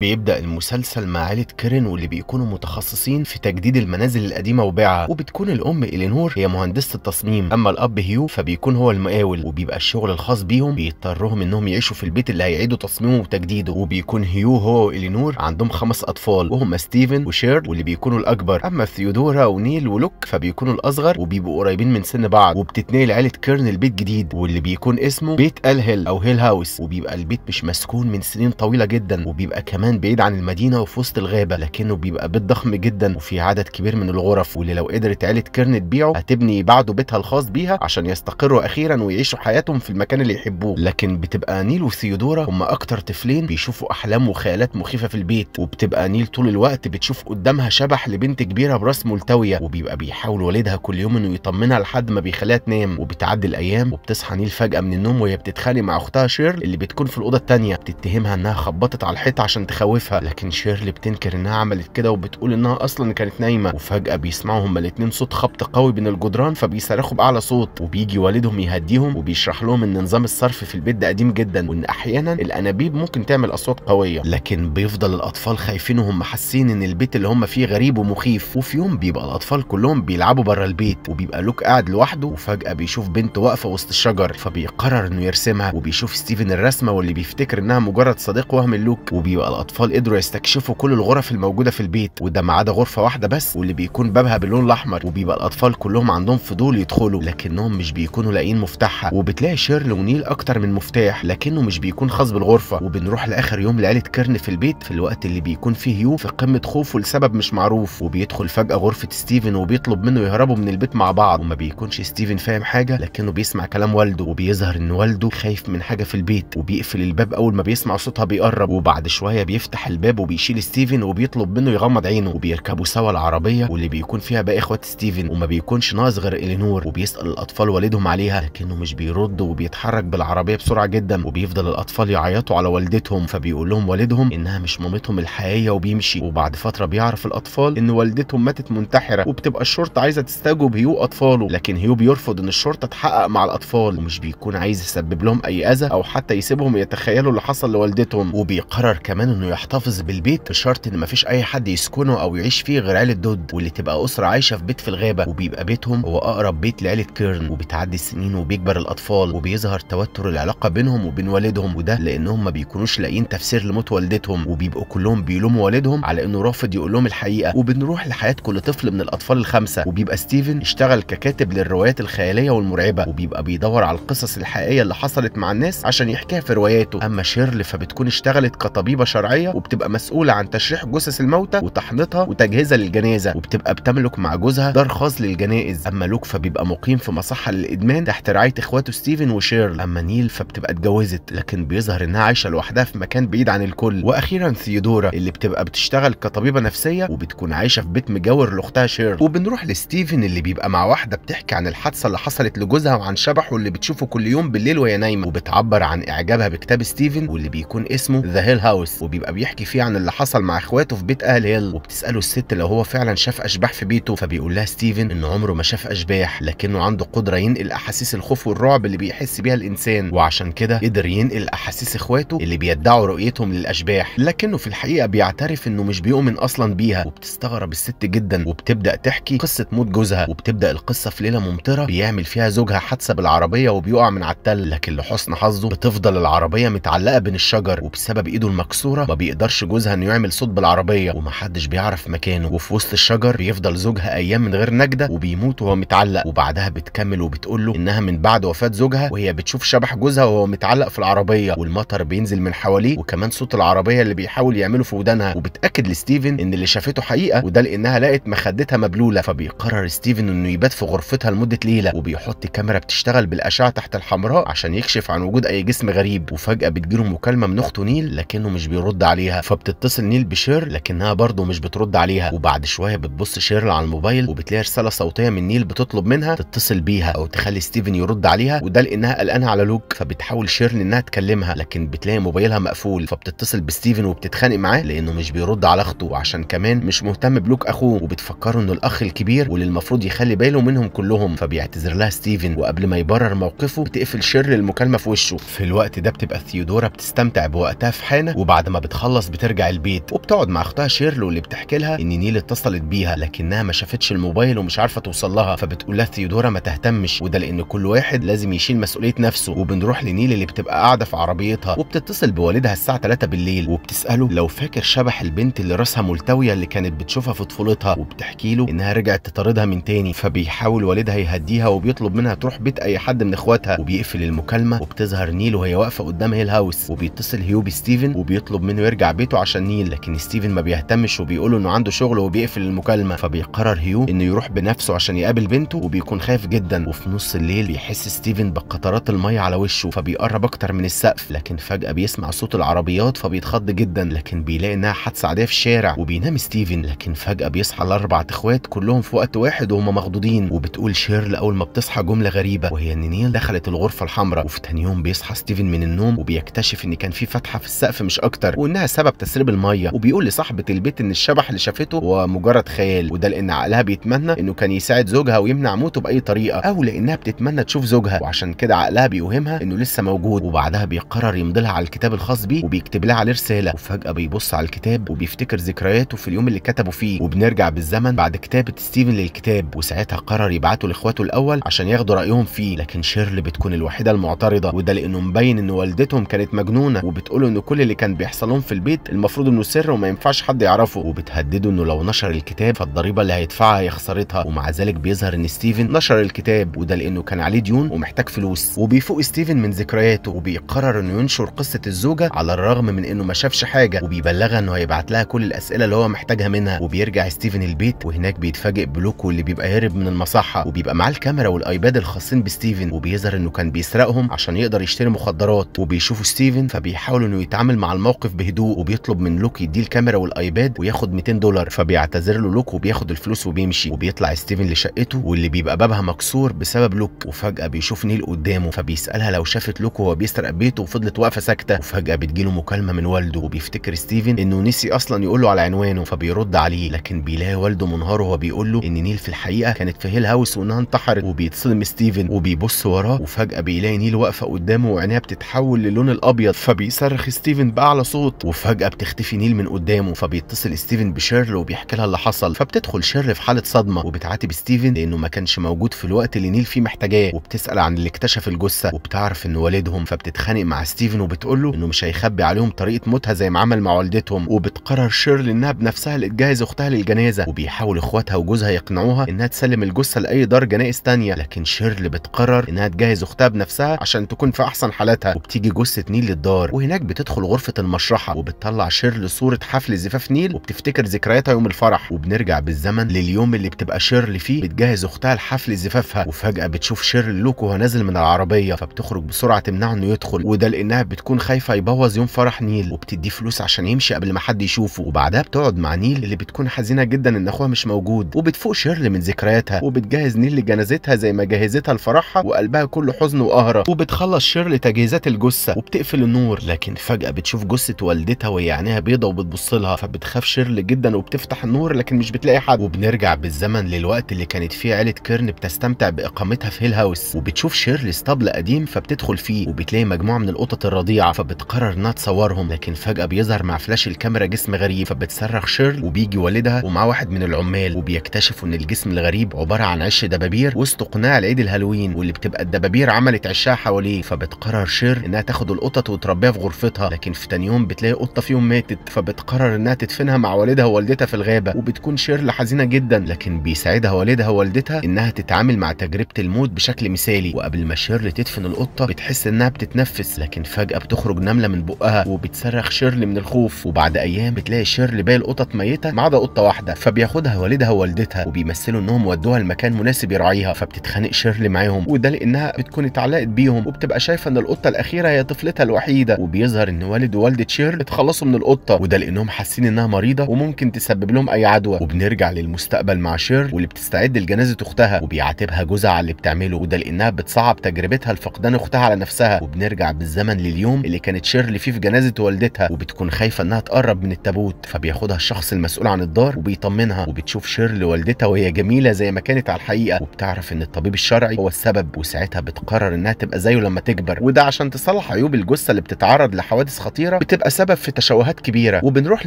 بيبدأ المسلسل مع عائلة كيرن واللي بيكونوا متخصصين في تجديد المنازل القديمة وبيعها وبتكون الأم إلينور هي مهندسة التصميم أما الأب هيو فبيكون هو المقاول وبيبقى الشغل الخاص بيهم بيضطرهم إنهم يعيشوا في البيت اللي هيعيدوا تصميمه وتجديده وبيكون هيو هو وإلينور عندهم خمس أطفال وهم ستيفن وشير واللي بيكونوا الأكبر أما ثيودورا ونيل ولوك فبيكونوا الأصغر وبيبقوا قريبين من سن بعض وبتتنقل عائلة كيرن لبيت جديد واللي بيكون اسمه بيت الهيل أو هيل هاوس وبيبقى البيت مش مسكون من سنين طويلة جدا وبيبقى كمان كمان بعيد عن المدينه وفي وسط الغابه لكنه بيبقى بيت ضخم جدا وفي عدد كبير من الغرف واللي لو قدرت عيله كيرن تبيعه هتبني بعده بيتها الخاص بيها عشان يستقروا اخيرا ويعيشوا حياتهم في المكان اللي يحبوه لكن بتبقى نيل وثيودورا هم اكتر طفلين بيشوفوا احلام وخيالات مخيفه في البيت وبتبقى نيل طول الوقت بتشوف قدامها شبح لبنت كبيره براس ملتويه وبيبقى بيحاول والدها كل يوم انه يطمنها لحد ما بيخليها تنام وبتعدي الايام وبتصحى نيل فجاه من النوم وهي بتتخانق مع اختها شيرل اللي بتكون في الاوضه الثانيه بتتهمها انها خبطت على الحيطه عشان بيخوفها لكن شيرلي بتنكر انها عملت كده وبتقول انها اصلا كانت نايمه وفجاه بيسمعوا هما الاتنين صوت خبط قوي بين الجدران فبيصرخوا باعلى صوت وبيجي والدهم يهديهم وبيشرح لهم ان نظام الصرف في البيت ده قديم جدا وان احيانا الانابيب ممكن تعمل اصوات قويه لكن بيفضل الاطفال خايفين وهم حاسين ان البيت اللي هم فيه غريب ومخيف وفي يوم بيبقى الاطفال كلهم بيلعبوا بره البيت وبيبقى لوك قاعد لوحده وفجاه بيشوف بنت واقفه وسط الشجر فبيقرر انه يرسمها وبيشوف ستيفن الرسمه واللي بيفتكر انها مجرد صديق وهم لوك وبيبقى الأطفال قدروا يستكشفوا كل الغرف الموجودة في البيت وده ما عدا غرفة واحدة بس واللي بيكون بابها باللون الأحمر وبيبقى الأطفال كلهم عندهم فضول يدخلوا لكنهم مش بيكونوا لاقيين مفتاحها وبتلاقي شيرل ونيل أكتر من مفتاح لكنه مش بيكون خاص بالغرفة وبنروح لآخر يوم لعيلة كيرن في البيت في الوقت اللي بيكون فيه هيو في قمة خوفه لسبب مش معروف وبيدخل فجأة غرفة ستيفن وبيطلب منه يهربوا من البيت مع بعض وما بيكونش ستيفن فاهم حاجة لكنه بيسمع كلام والده وبيظهر إن والده خايف من حاجة في البيت وبيقفل الباب أول ما بيسمع صوتها بيقرب وبعد شوية بي بيفتح الباب وبيشيل ستيفن وبيطلب منه يغمض عينه وبيركبوا سوا العربيه واللي بيكون فيها باقي اخوات ستيفن وما بيكونش ناقص غير الينور وبيسال الاطفال والدهم عليها لكنه مش بيرد وبيتحرك بالعربيه بسرعه جدا وبيفضل الاطفال يعيطوا على والدتهم فبيقول لهم والدهم انها مش مامتهم الحقيقيه وبيمشي وبعد فتره بيعرف الاطفال ان والدتهم ماتت منتحره وبتبقى الشرطه عايزه تستجوب هيو اطفاله لكن هيو بيرفض ان الشرطه تحقق مع الاطفال ومش بيكون عايز يسبب لهم اي اذى او حتى يسيبهم يتخيلوا اللي حصل لوالدتهم وبيقرر كمان انه انه يحتفظ بالبيت بشرط ان مفيش اي حد يسكنه او يعيش فيه غير عيله دود واللي تبقى اسره عايشه في بيت في الغابه وبيبقى بيتهم هو اقرب بيت لعيله كيرن وبتعدي السنين وبيكبر الاطفال وبيظهر توتر العلاقه بينهم وبين والدهم وده لانهم ما بيكونوش لاقيين تفسير لموت والدتهم وبيبقوا كلهم بيلوموا والدهم على انه رافض يقول لهم الحقيقه وبنروح لحياه كل طفل من الاطفال الخمسه وبيبقى ستيفن اشتغل ككاتب للروايات الخياليه والمرعبه وبيبقى بيدور على القصص الحقيقيه اللي حصلت مع الناس عشان يحكيها في رواياته اما شيرل فبتكون اشتغلت كطبيبه شرعيه الشرعيه وبتبقى مسؤوله عن تشريح جثث الموتى وتحنيطها وتجهيزها للجنازه وبتبقى بتملك مع جوزها دار خاص للجنائز اما لوك فبيبقى مقيم في مصحه للادمان تحت رعايه اخواته ستيفن وشيرل اما نيل فبتبقى اتجوزت لكن بيظهر انها عايشه لوحدها في مكان بعيد عن الكل واخيرا ثيودورا اللي بتبقى بتشتغل كطبيبه نفسيه وبتكون عايشه في بيت مجاور لاختها شيرل وبنروح لستيفن اللي بيبقى مع واحده بتحكي عن الحادثه اللي حصلت لجوزها وعن شبحه اللي بتشوفه كل يوم بالليل وهي نايمه وبتعبر عن اعجابها بكتاب ستيفن واللي بيكون اسمه ذا هيل هاوس وبيبقى بيبقى بيحكي فيه عن اللي حصل مع اخواته في بيت اهل هيل وبتساله الست لو هو فعلا شاف اشباح في بيته فبيقول لها ستيفن ان عمره ما شاف اشباح لكنه عنده قدره ينقل احاسيس الخوف والرعب اللي بيحس بيها الانسان وعشان كده قدر ينقل احاسيس اخواته اللي بيدعوا رؤيتهم للاشباح لكنه في الحقيقه بيعترف انه مش بيؤمن اصلا بيها وبتستغرب الست جدا وبتبدا تحكي قصه موت جوزها وبتبدا القصه في ليله ممطره بيعمل فيها زوجها حادثه بالعربيه وبيقع من على التل لكن لحسن حظه بتفضل العربيه متعلقه بين الشجر وبسبب ايده المكسوره ما بيقدرش جوزها انه يعمل صوت بالعربيه ومحدش بيعرف مكانه وفي وسط الشجر بيفضل زوجها ايام من غير نجده وبيموت وهو متعلق وبعدها بتكمل وبتقول له انها من بعد وفاه زوجها وهي بتشوف شبح جوزها وهو متعلق في العربيه والمطر بينزل من حواليه وكمان صوت العربيه اللي بيحاول يعمله في ودانها وبتاكد لستيفن ان اللي شافته حقيقه وده لانها لقت مخدتها مبلوله فبيقرر ستيفن انه يبات في غرفتها لمده ليله وبيحط كاميرا بتشتغل بالاشعه تحت الحمراء عشان يكشف عن وجود اي جسم غريب وفجاه بتجيله مكالمه من اخته نيل لكنه مش بيرد بترد عليها فبتتصل نيل بشير لكنها برضه مش بترد عليها وبعد شويه بتبص شيرل على الموبايل وبتلاقي رساله صوتيه من نيل بتطلب منها تتصل بيها او تخلي ستيفن يرد عليها وده لانها قلقانه على لوك فبتحاول شيرل انها تكلمها لكن بتلاقي موبايلها مقفول فبتتصل بستيفن وبتتخانق معاه لانه مش بيرد على اخته وعشان كمان مش مهتم بلوك اخوه وبتفكره انه الاخ الكبير واللي المفروض يخلي باله منهم كلهم فبيعتذر لها ستيفن وقبل ما يبرر موقفه بتقفل شيرل المكالمه في وشه في الوقت ده بتبقى ثيودورا بتستمتع بوقتها في حانه وبعد ما بتخلص بترجع البيت وبتقعد مع اختها شيرلو اللي بتحكي لها ان نيل اتصلت بيها لكنها ما شافتش الموبايل ومش عارفه توصل لها فبتقول لها ثيودورا ما تهتمش وده لان كل واحد لازم يشيل مسؤوليه نفسه وبنروح لنيل اللي بتبقى قاعده في عربيتها وبتتصل بوالدها الساعه 3 بالليل وبتساله لو فاكر شبح البنت اللي راسها ملتويه اللي كانت بتشوفها في طفولتها وبتحكي له انها رجعت تطاردها من تاني فبيحاول والدها يهديها وبيطلب منها تروح بيت اي حد من اخواتها وبيقفل المكالمه وبتظهر نيل وهي واقفه قدام هيل هاوس وبيتصل هيوبي ستيفن وبيطلب منها انه يرجع بيته عشان نيل لكن ستيفن ما بيهتمش وبيقول انه عنده شغل وبيقفل المكالمه فبيقرر هيو انه يروح بنفسه عشان يقابل بنته وبيكون خايف جدا وفي نص الليل بيحس ستيفن بقطرات الميه على وشه فبيقرب اكتر من السقف لكن فجاه بيسمع صوت العربيات فبيتخض جدا لكن بيلاقي انها حادثه عاديه في الشارع وبينام ستيفن لكن فجاه بيصحى الاربع اخوات كلهم في وقت واحد وهم مخضوضين وبتقول شيرل اول ما بتصحى جمله غريبه وهي ان نيل دخلت الغرفه الحمراء وفي تاني يوم بيصحى ستيفن من النوم وبيكتشف ان كان في فتحه في السقف مش اكتر وانها سبب تسريب الميه وبيقول لصاحبه البيت ان الشبح اللي شافته هو مجرد خيال وده لان عقلها بيتمنى انه كان يساعد زوجها ويمنع موته باي طريقه او لانها بتتمنى تشوف زوجها وعشان كده عقلها بيوهمها انه لسه موجود وبعدها بيقرر يمضي لها على الكتاب الخاص بيه وبيكتب لها عليه رساله وفجاه بيبص على الكتاب وبيفتكر ذكرياته في اليوم اللي كتبه فيه وبنرجع بالزمن بعد كتابه ستيفن للكتاب وساعتها قرر يبعته لاخواته الاول عشان ياخدوا رايهم فيه لكن شيرلي بتكون الوحيده المعترضه وده لانه مبين ان والدتهم كانت مجنونه وبتقول ان كل اللي كان بيحصل لهم في البيت المفروض انه سر وما ينفعش حد يعرفه وبتهدده انه لو نشر الكتاب فالضريبه اللي هيدفعها هي خسارتها ومع ذلك بيظهر ان ستيفن نشر الكتاب وده لانه كان عليه ديون ومحتاج فلوس وبيفوق ستيفن من ذكرياته وبيقرر انه ينشر قصه الزوجه على الرغم من انه ما شافش حاجه وبيبلغها انه هيبعت لها كل الاسئله اللي هو محتاجها منها وبيرجع ستيفن البيت وهناك بيتفاجئ بلوكو اللي بيبقى هارب من المصحه وبيبقى معاه الكاميرا والايباد الخاصين بستيفن وبيظهر انه كان بيسرقهم عشان يقدر يشتري مخدرات وبيشوفوا ستيفن فبيحاول انه يتعامل مع الموقف به بهدوء وبيطلب من لوك يديه الكاميرا والايباد وياخد 200 دولار فبيعتذر له لوك وبياخد الفلوس وبيمشي وبيطلع ستيفن لشقته واللي بيبقى بابها مكسور بسبب لوك وفجاه بيشوف نيل قدامه فبيسالها لو شافت لوك وهو بيسرق بيته وفضلت واقفه ساكته وفجاه بتجيله مكالمه من والده وبيفتكر ستيفن انه نسي اصلا يقول له على عنوانه فبيرد عليه لكن بيلاقي والده منهار وهو بيقول له ان نيل في الحقيقه كانت في هيل هاوس وانها انتحرت وبيتصدم ستيفن وبيبص وراه وفجاه بيلاقي نيل واقفه قدامه وعينيها بتتحول للون الابيض فبيصرخ ستيفن باعلى صوت بالظبط وفجاه بتختفي نيل من قدامه فبيتصل ستيفن بشيرل وبيحكي لها اللي حصل فبتدخل شيرل في حاله صدمه وبتعاتب ستيفن لانه ما كانش موجود في الوقت اللي نيل فيه محتاجاه وبتسال عن اللي اكتشف الجثه وبتعرف ان والدهم فبتتخانق مع ستيفن وبتقول له انه مش هيخبي عليهم طريقه موتها زي ما عمل مع والدتهم وبتقرر شيرل انها بنفسها اللي تجهز اختها للجنازه وبيحاول اخواتها وجوزها يقنعوها انها تسلم الجثه لاي دار جنائز ثانيه لكن شيرل بتقرر انها تجهز اختها بنفسها عشان تكون في احسن حالاتها وبتيجي جثه نيل للدار وهناك بتدخل غرفه المشرحه بتفرحها وبتطلع شيرل صوره حفل زفاف نيل وبتفتكر ذكرياتها يوم الفرح وبنرجع بالزمن لليوم اللي بتبقى شيرل فيه بتجهز اختها لحفل زفافها وفجاه بتشوف شيرل لوك وهو نازل من العربيه فبتخرج بسرعه تمنعه انه يدخل وده لانها بتكون خايفه يبوظ يوم فرح نيل وبتديه فلوس عشان يمشي قبل ما حد يشوفه وبعدها بتقعد مع نيل اللي بتكون حزينه جدا ان اخوها مش موجود وبتفوق شيرل من ذكرياتها وبتجهز نيل لجنازتها زي ما جهزتها لفرحها وقلبها كله حزن وقهره وبتخلص شيرل تجهيزات الجثه وبتقفل النور لكن فجاه بتشوف جثه والدتها وهي عينيها بيضه وبتبص لها فبتخاف شيرل جدا وبتفتح النور لكن مش بتلاقي حد وبنرجع بالزمن للوقت اللي كانت فيه عيله كيرن بتستمتع باقامتها في هيل هاوس وبتشوف شيرل اسطبل قديم فبتدخل فيه وبتلاقي مجموعه من القطط الرضيعه فبتقرر انها تصورهم لكن فجاه بيظهر مع فلاش الكاميرا جسم غريب فبتصرخ شيرل وبيجي والدها ومعاه واحد من العمال وبيكتشفوا ان الجسم الغريب عباره عن عش دبابير وسط قناع العيد الهالوين واللي بتبقى الدبابير عملت عشها حواليه فبتقرر شيرل انها تاخد القطط وتربيها في غرفتها لكن في تاني يوم بتلاقي قطه فيهم ماتت فبتقرر انها تدفنها مع والدها ووالدتها في الغابه وبتكون شيرل حزينه جدا لكن بيساعدها والدها ووالدتها انها تتعامل مع تجربه الموت بشكل مثالي وقبل ما شيرل تدفن القطه بتحس انها بتتنفس لكن فجاه بتخرج نمله من بقها وبتصرخ شيرل من الخوف وبعد ايام بتلاقي شيرل باقي القطط ميته ما عدا قطه واحده فبياخدها والدها ووالدتها وبيمثلوا انهم ودوها لمكان مناسب يراعيها فبتتخانق شيرل معاهم وده لانها بتكون اتعلقت بيهم وبتبقى شايفه ان القطه الاخيره هي طفلتها الوحيده وبيظهر ان والد ووالده شيرل اتخلصوا من القطه وده لانهم حاسين انها مريضه وممكن تسبب لهم اي عدوى وبنرجع للمستقبل مع شيرل واللي بتستعد لجنازه اختها وبيعاتبها جوزها على اللي بتعمله وده لانها بتصعب تجربتها لفقدان اختها على نفسها وبنرجع بالزمن لليوم اللي كانت شيرل فيه في جنازه والدتها وبتكون خايفه انها تقرب من التابوت فبياخدها الشخص المسؤول عن الدار وبيطمنها وبتشوف شيرل والدتها وهي جميله زي ما كانت على الحقيقه وبتعرف ان الطبيب الشرعي هو السبب وساعتها بتقرر انها تبقى زيه لما تكبر وده عشان تصلح عيوب الجثه اللي بتتعرض لحوادث خطيره بتبقى السبب في تشوهات كبيره وبنروح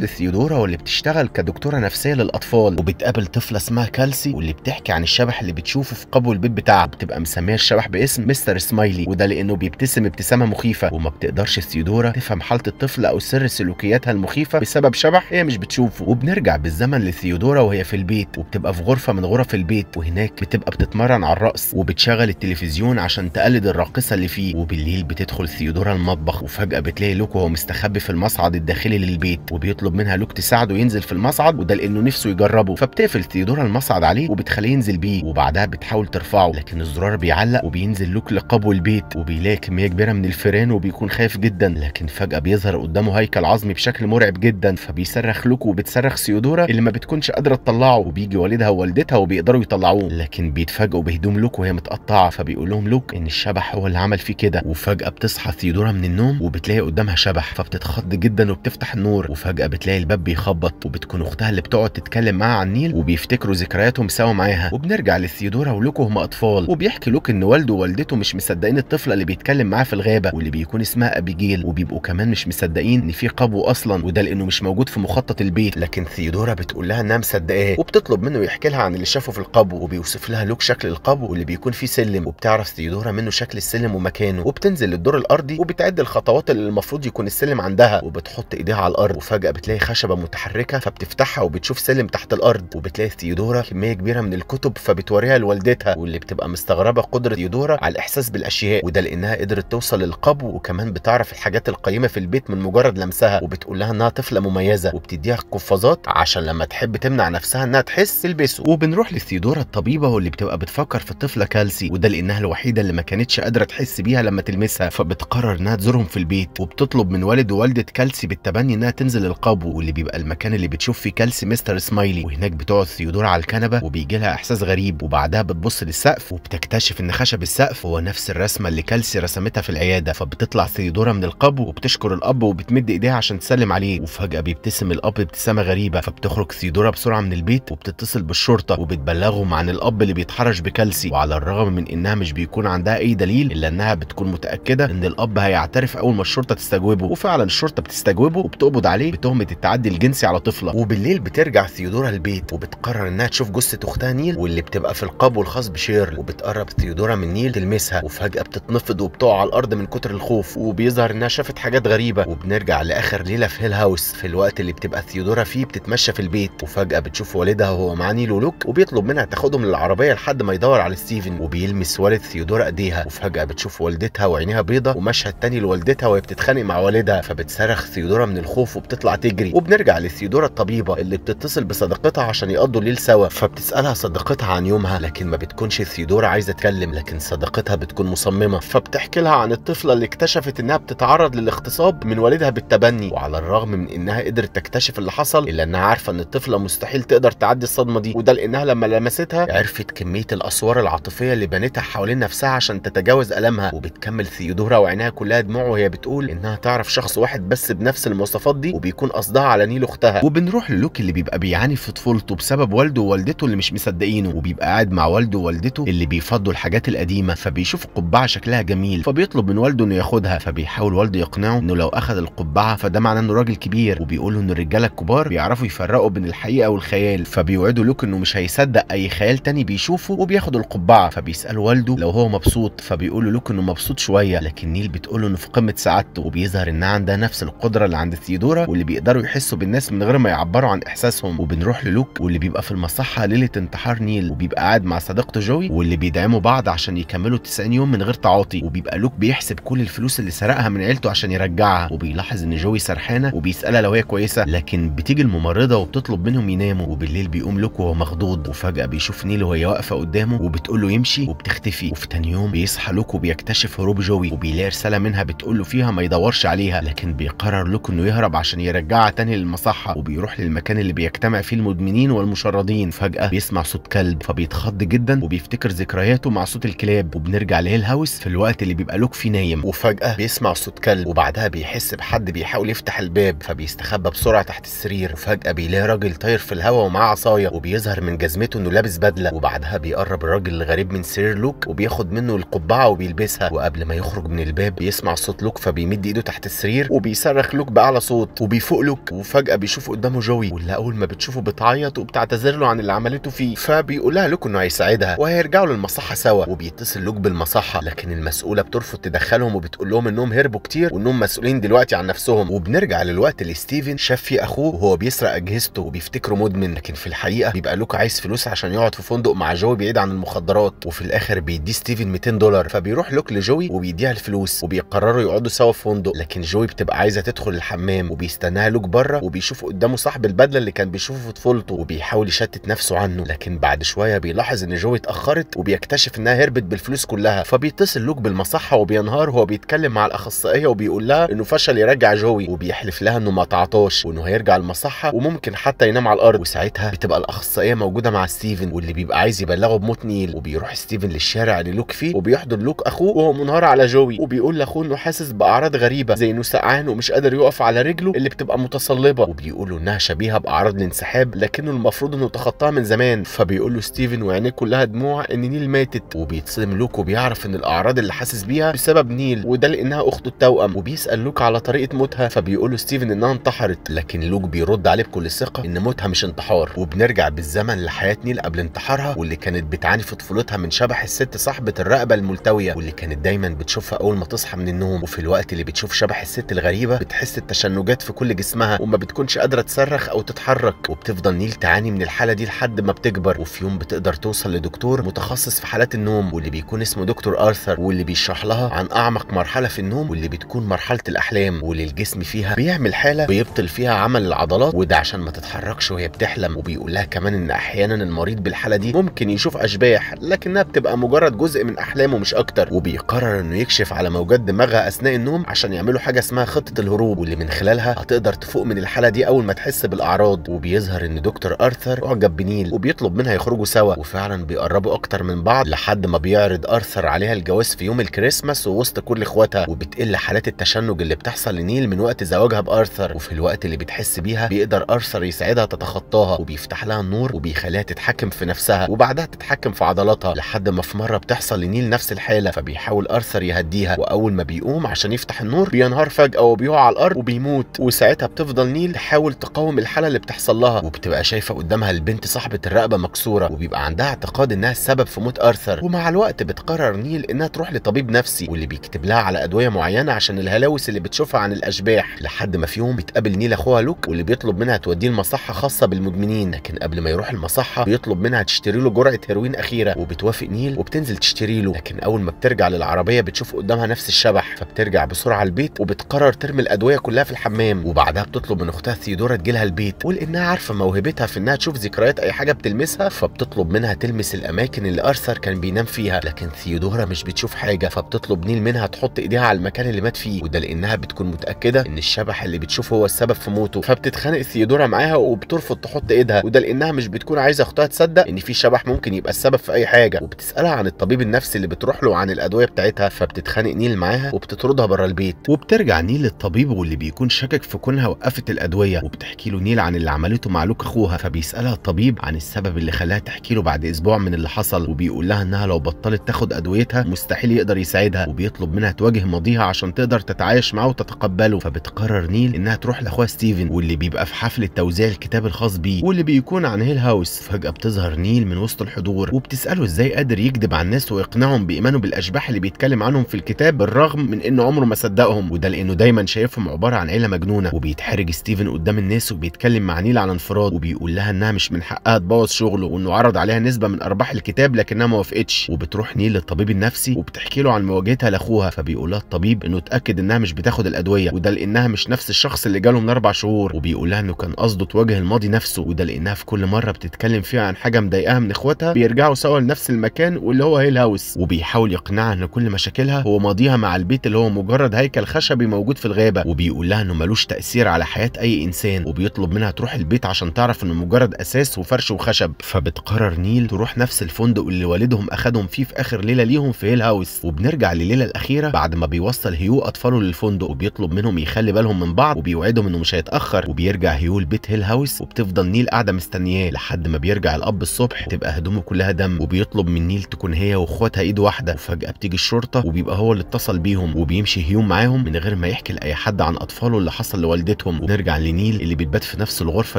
لثيودورا واللي بتشتغل كدكتوره نفسيه للاطفال وبتقابل طفله اسمها كالسي واللي بتحكي عن الشبح اللي بتشوفه في قبو البيت بتاعها بتبقى مسميه الشبح باسم مستر سمايلي وده لانه بيبتسم ابتسامه مخيفه وما بتقدرش ثيودورا تفهم حاله الطفل او سر سلوكياتها المخيفه بسبب شبح هي مش بتشوفه وبنرجع بالزمن لثيودورا وهي في البيت وبتبقى في غرفه من غرف البيت وهناك بتبقى بتتمرن على الرقص وبتشغل التلفزيون عشان تقلد الراقصه اللي فيه وبالليل بتدخل ثيودورا المطبخ وفجاه بتلاقي لوكو وهو مستخبي في المصعد الداخلي للبيت وبيطلب منها لوك تساعده ينزل في المصعد وده لانه نفسه يجربه فبتقفل تيودورا المصعد عليه وبتخليه ينزل بيه وبعدها بتحاول ترفعه لكن الزرار بيعلق وبينزل لوك لقبو البيت وبيلاقي كميه كبيره من الفيران وبيكون خايف جدا لكن فجاه بيظهر قدامه هيكل عظمي بشكل مرعب جدا فبيصرخ لوك وبتصرخ سيودورا اللي ما بتكونش قادره تطلعه وبيجي والدها ووالدتها وبيقدروا يطلعوه لكن بيتفاجئوا بهدوم لوك وهي متقطعه فبيقول لهم لوك ان الشبح هو اللي عمل فيه كده وفجاه بتصحى ثيودورا من النوم وبتلاقي قدامها شبح فبتتخض برد جدا وبتفتح النور وفجاه بتلاقي الباب بيخبط وبتكون اختها اللي بتقعد تتكلم معاها عن النيل وبيفتكروا ذكرياتهم سوا معاها وبنرجع لثيودورا ولوكو هما اطفال وبيحكي لوك ان والده ووالدته مش مصدقين الطفله اللي بيتكلم معاه في الغابه واللي بيكون اسمها ابيجيل وبيبقوا كمان مش مصدقين ان في قبو اصلا وده لانه مش موجود في مخطط البيت لكن ثيودورا بتقول لها انها مصدقاه وبتطلب منه يحكي لها عن اللي شافه في القبو وبيوصف لها لوك شكل القبو واللي بيكون فيه سلم وبتعرف ثيودورا منه شكل السلم ومكانه وبتنزل للدور الارضي وبتعد الخطوات اللي المفروض يكون السلم عندها وبتحط ايديها على الارض وفجاه بتلاقي خشبه متحركه فبتفتحها وبتشوف سلم تحت الارض وبتلاقي ثيودورا كميه كبيره من الكتب فبتوريها لوالدتها واللي بتبقى مستغربه قدره ثيودورا على الاحساس بالاشياء وده لانها قدرت توصل للقبو وكمان بتعرف الحاجات القيمه في البيت من مجرد لمسها وبتقول لها انها طفله مميزه وبتديها قفازات عشان لما تحب تمنع نفسها انها تحس تلبسه وبنروح لثيودورا الطبيبه واللي بتبقى بتفكر في الطفله كالسي وده لانها الوحيده اللي ما كانتش قادره تحس بيها لما تلمسها فبتقرر انها تزورهم في البيت وبتطلب من والد ووالده كالسي بالتبني انها تنزل القبو واللي بيبقى المكان اللي بتشوف فيه كالسي مستر سمايلي وهناك بتقعد ثيودور على الكنبه وبيجي لها احساس غريب وبعدها بتبص للسقف وبتكتشف ان خشب السقف هو نفس الرسمه اللي كالسي رسمتها في العياده فبتطلع ثيودورا من القبو وبتشكر الاب وبتمد ايديها عشان تسلم عليه وفجاه بيبتسم الاب ابتسامه غريبه فبتخرج ثيودورا بسرعه من البيت وبتتصل بالشرطه وبتبلغهم عن الاب اللي بيتحرش بكالسي وعلى الرغم من انها مش بيكون عندها اي دليل الا انها بتكون متاكده ان الاب هيعترف اول ما الشرطه تستجوبه وفعلا الشرطه الشرطه بتستجوبه وبتقبض عليه بتهمه التعدي الجنسي على طفله وبالليل بترجع ثيودورا البيت وبتقرر انها تشوف جثه اختها نيل واللي بتبقى في القبو الخاص بشيرل وبتقرب ثيودورا من نيل تلمسها وفجاه بتتنفض وبتقع على الارض من كتر الخوف وبيظهر انها شافت حاجات غريبه وبنرجع لاخر ليله في هيل هاوس في الوقت اللي بتبقى ثيودورا فيه بتتمشى في البيت وفجاه بتشوف والدها وهو معاه نيل ولوك وبيطلب منها تاخدهم للعربيه لحد ما يدور على ستيفن وبيلمس والد ثيودورا ايديها وفجاه بتشوف والدتها وعينيها بيضه ومشهد تاني لوالدتها وهي بتتخانق مع والدها فبتس بتصرخ ثيودورا من الخوف وبتطلع تجري وبنرجع لثيودورا الطبيبه اللي بتتصل بصديقتها عشان يقضوا الليل سوا فبتسالها صديقتها عن يومها لكن ما بتكونش ثيودورا عايزه تتكلم لكن صديقتها بتكون مصممه فبتحكي لها عن الطفله اللي اكتشفت انها بتتعرض للاغتصاب من والدها بالتبني وعلى الرغم من انها قدرت تكتشف اللي حصل الا انها عارفه ان الطفله مستحيل تقدر تعدي الصدمه دي وده لانها لما لمستها عرفت كميه الاسوار العاطفيه اللي بنتها حوالين نفسها عشان تتجاوز المها وبتكمل ثيودورا وعينها كلها دموع وهي بتقول انها تعرف شخص واحد بس بنفس المواصفات دي وبيكون قصدها على نيل اختها وبنروح للوك اللي بيبقى بيعاني في طفولته بسبب والده ووالدته اللي مش مصدقينه وبيبقى قاعد مع والده ووالدته اللي بيفضوا الحاجات القديمه فبيشوف القبعه شكلها جميل فبيطلب من والده انه ياخدها فبيحاول والده يقنعه انه لو اخذ القبعه فده معناه انه راجل كبير وبيقول ان الرجاله الكبار بيعرفوا يفرقوا بين الحقيقه والخيال فبيوعدوا لوك انه مش هيصدق اي خيال تاني بيشوفه وبياخد القبعه فبيسال والده لو هو مبسوط فبيقول له لوك انه مبسوط شويه لكن نيل بتقول له انه في قمه سعادته وبيظهر انها عندها نفس نفس القدره اللي عند ثيودورا واللي بيقدروا يحسوا بالناس من غير ما يعبروا عن احساسهم وبنروح للوك واللي بيبقى في المصحه ليله انتحار نيل وبيبقى قاعد مع صديقته جوي واللي بيدعموا بعض عشان يكملوا 90 يوم من غير تعاطي وبيبقى لوك بيحسب كل الفلوس اللي سرقها من عيلته عشان يرجعها وبيلاحظ ان جوي سرحانه وبيسالها لو هي كويسه لكن بتيجي الممرضه وبتطلب منهم يناموا وبالليل بيقوم لوك وهو مخضوض وفجاه بيشوف نيل وهي واقفه قدامه وبتقول له يمشي وبتختفي وفي تاني يوم بيصحى لوك وبيكتشف هروب جوي وبيلاقي رساله منها بتقول له فيها ما يدورش عليها لكن بي بيقرر لوك انه يهرب عشان يرجعها تاني للمصحه وبيروح للمكان اللي بيجتمع فيه المدمنين والمشردين فجاه بيسمع صوت كلب فبيتخض جدا وبيفتكر ذكرياته مع صوت الكلاب وبنرجع لهيل هاوس في الوقت اللي بيبقى لوك فيه نايم وفجاه بيسمع صوت كلب وبعدها بيحس بحد بيحاول يفتح الباب فبيستخبى بسرعه تحت السرير وفجاه بيلاقي راجل طاير في الهواء ومعاه عصايه وبيظهر من جزمته انه لابس بدله وبعدها بيقرب الراجل الغريب من سرير لوك وبياخد منه القبعه وبيلبسها وقبل ما يخرج من الباب بيسمع صوت لوك فبيمد ايده تحت السرير وبي بيصرخ لوك باعلى صوت وبيفوق لوك وفجاه بيشوف قدامه جوي واللي اول ما بتشوفه بتعيط وبتعتذر له عن اللي عملته فيه فبيقول لها لوك انه هيساعدها وهيرجعوا للمصحه سوا وبيتصل لوك بالمصحه لكن المسؤوله بترفض تدخلهم وبتقول لهم انهم هربوا كتير وانهم مسؤولين دلوقتي عن نفسهم وبنرجع للوقت اللي ستيفن شاف فيه اخوه وهو بيسرق اجهزته وبيفتكره مدمن لكن في الحقيقه بيبقى لوك عايز فلوس عشان يقعد في فندق مع جوي بعيد عن المخدرات وفي الاخر بيديه ستيفن 200 دولار فبيروح لوك لجوي وبيديها الفلوس وبيقرروا يقعدوا سوا في فندق لكن جوي بتبقى عايزه تدخل الحمام وبيستناها لوك بره وبيشوف قدامه صاحب البدله اللي كان بيشوفه في طفولته وبيحاول يشتت نفسه عنه لكن بعد شويه بيلاحظ ان جوي اتاخرت وبيكتشف انها هربت بالفلوس كلها فبيتصل لوك بالمصحه وبينهار وهو بيتكلم مع الاخصائيه وبيقول لها انه فشل يرجع جوي وبيحلف لها انه ما تعطاش وانه هيرجع المصحه وممكن حتى ينام على الارض وساعتها بتبقى الاخصائيه موجوده مع ستيفن واللي بيبقى عايز يبلغه بموت نيل وبيروح ستيفن للشارع اللي لوك فيه وبيحضن لوك اخوه وهو منهار على جوي وبيقول لاخوه انه حاسس باعراض غريبه زي انه سقعان مش قادر يقف على رجله اللي بتبقى متصلبه وبيقولوا انها شبيهه باعراض الانسحاب لكنه المفروض انه تخطاها من زمان فبيقول له ستيفن وعينيه كلها دموع ان نيل ماتت وبيتصدم لوك وبيعرف ان الاعراض اللي حاسس بيها بسبب نيل وده لانها اخته التوأم وبيسال لوك على طريقه موتها فبيقول له ستيفن انها انتحرت لكن لوك بيرد عليه بكل ثقه ان موتها مش انتحار وبنرجع بالزمن لحياه نيل قبل انتحارها واللي كانت بتعاني في طفولتها من شبح الست صاحبه الرقبه الملتويه واللي كانت دايما بتشوفها اول ما تصحى من النوم وفي الوقت اللي بتشوف شبح الست الغريبه غريبه بتحس التشنجات في كل جسمها وما بتكونش قادره تصرخ او تتحرك وبتفضل نيل تعاني من الحاله دي لحد ما بتكبر وفي يوم بتقدر توصل لدكتور متخصص في حالات النوم واللي بيكون اسمه دكتور ارثر واللي بيشرح لها عن اعمق مرحله في النوم واللي بتكون مرحله الاحلام واللي الجسم فيها بيعمل حاله بيبطل فيها عمل العضلات وده عشان ما تتحركش وهي بتحلم وبيقول لها كمان ان احيانا المريض بالحاله دي ممكن يشوف اشباح لكنها بتبقى مجرد جزء من احلامه مش اكتر وبيقرر انه يكشف على موجات دماغها اثناء النوم عشان يعملوا حاجه اسمها خطه خطة الهروب واللي من خلالها هتقدر تفوق من الحالة دي أول ما تحس بالأعراض وبيظهر إن دكتور أرثر أعجب بنيل وبيطلب منها يخرجوا سوا وفعلا بيقربوا أكتر من بعض لحد ما بيعرض أرثر عليها الجواز في يوم الكريسماس ووسط كل إخواتها وبتقل حالات التشنج اللي بتحصل لنيل من وقت زواجها بأرثر وفي الوقت اللي بتحس بيها بيقدر أرثر يساعدها تتخطاها وبيفتح لها النور وبيخليها تتحكم في نفسها وبعدها تتحكم في عضلاتها لحد ما في مرة بتحصل لنيل نفس الحالة فبيحاول أرثر يهديها وأول ما بيقوم عشان يفتح النور بينهار فجأة وبيقع على الارض وبيموت وساعتها بتفضل نيل تحاول تقاوم الحاله اللي بتحصل لها وبتبقى شايفه قدامها البنت صاحبه الرقبه مكسوره وبيبقى عندها اعتقاد انها السبب في موت ارثر ومع الوقت بتقرر نيل انها تروح لطبيب نفسي واللي بيكتب لها على ادويه معينه عشان الهلاوس اللي بتشوفها عن الاشباح لحد ما في يوم بتقابل نيل اخوها لوك واللي بيطلب منها توديه لمصحه خاصه بالمدمنين لكن قبل ما يروح المصحه بيطلب منها تشتري له جرعه هيروين اخيره وبتوافق نيل وبتنزل تشتري له لكن اول ما بترجع للعربيه بتشوف قدامها نفس الشبح فبترجع بسرعه البيت وبتقرر بترمي الادويه كلها في الحمام وبعدها بتطلب من اختها ثيودورا تجيلها البيت تقول انها عارفه موهبتها في انها تشوف ذكريات اي حاجه بتلمسها فبتطلب منها تلمس الاماكن اللي ارثر كان بينام فيها لكن ثيودورا مش بتشوف حاجه فبتطلب نيل منها تحط ايديها على المكان اللي مات فيه وده لانها بتكون متاكده ان الشبح اللي بتشوفه هو السبب في موته فبتتخانق ثيودورا معاها وبترفض تحط ايدها وده لانها مش بتكون عايزه اختها تصدق ان في شبح ممكن يبقى السبب في اي حاجه وبتسالها عن الطبيب النفسي اللي بتروح له عن الادويه بتاعتها فبتتخانق نيل معاها وبتطردها بره البيت وبترجع نيل الطبيب واللي بيكون شاكك في كونها وقفت الادويه وبتحكي له نيل عن اللي عملته مع لوك اخوها فبيسالها الطبيب عن السبب اللي خلاها تحكي له بعد اسبوع من اللي حصل وبيقول لها انها لو بطلت تاخد ادويتها مستحيل يقدر يساعدها وبيطلب منها تواجه ماضيها عشان تقدر تتعايش معاه وتتقبله فبتقرر نيل انها تروح لاخوها ستيفن واللي بيبقى في حفله توزيع الكتاب الخاص بيه واللي بيكون عن هيل هاوس فجاه بتظهر نيل من وسط الحضور وبتساله ازاي قادر يكذب على الناس واقنعهم بايمانه بالاشباح اللي بيتكلم عنهم في الكتاب بالرغم من انه عمره ما صدقهم وده لانه دايما شايفهم عباره عن عيله مجنونه وبيتحرج ستيفن قدام الناس وبيتكلم مع نيل على انفراد وبيقول لها انها مش من حقها تبوظ شغله وانه عرض عليها نسبه من ارباح الكتاب لكنها ما وافقتش وبتروح نيل للطبيب النفسي وبتحكي له عن مواجهتها لاخوها فبيقول لها الطبيب انه اتاكد انها مش بتاخد الادويه وده لانها مش نفس الشخص اللي جاله من اربع شهور وبيقول لها انه كان قصده تواجه الماضي نفسه وده لانها في كل مره بتتكلم فيها عن حاجه مضايقاها من اخواتها بيرجعوا سوا لنفس المكان واللي هو هيل هاوس وبيحاول يقنعها ان كل مشاكلها هو ماضيها مع البيت اللي هو مجرد هيكل خشبي موجود في الغابة الغابه وبيقول لها انه ملوش تاثير على حياه اي انسان وبيطلب منها تروح البيت عشان تعرف انه مجرد اساس وفرش وخشب فبتقرر نيل تروح نفس الفندق اللي والدهم اخدهم فيه في اخر ليله ليهم في هيل هاوس وبنرجع لليله الاخيره بعد ما بيوصل هيو اطفاله للفندق وبيطلب منهم يخلي بالهم من بعض وبيوعدهم انه مش هيتاخر وبيرجع هيو لبيت هيل هاوس وبتفضل نيل قاعده مستنياه لحد ما بيرجع الاب الصبح تبقى هدومه كلها دم وبيطلب من نيل تكون هي واخواتها ايد واحده وفجاه بتيجي الشرطه وبيبقى هو اللي اتصل بيهم وبيمشي هيو معاهم من غير ما يحكي لاي اي حد عن اطفاله اللي حصل لوالدتهم ونرجع لنيل اللي بتبات في نفس الغرفه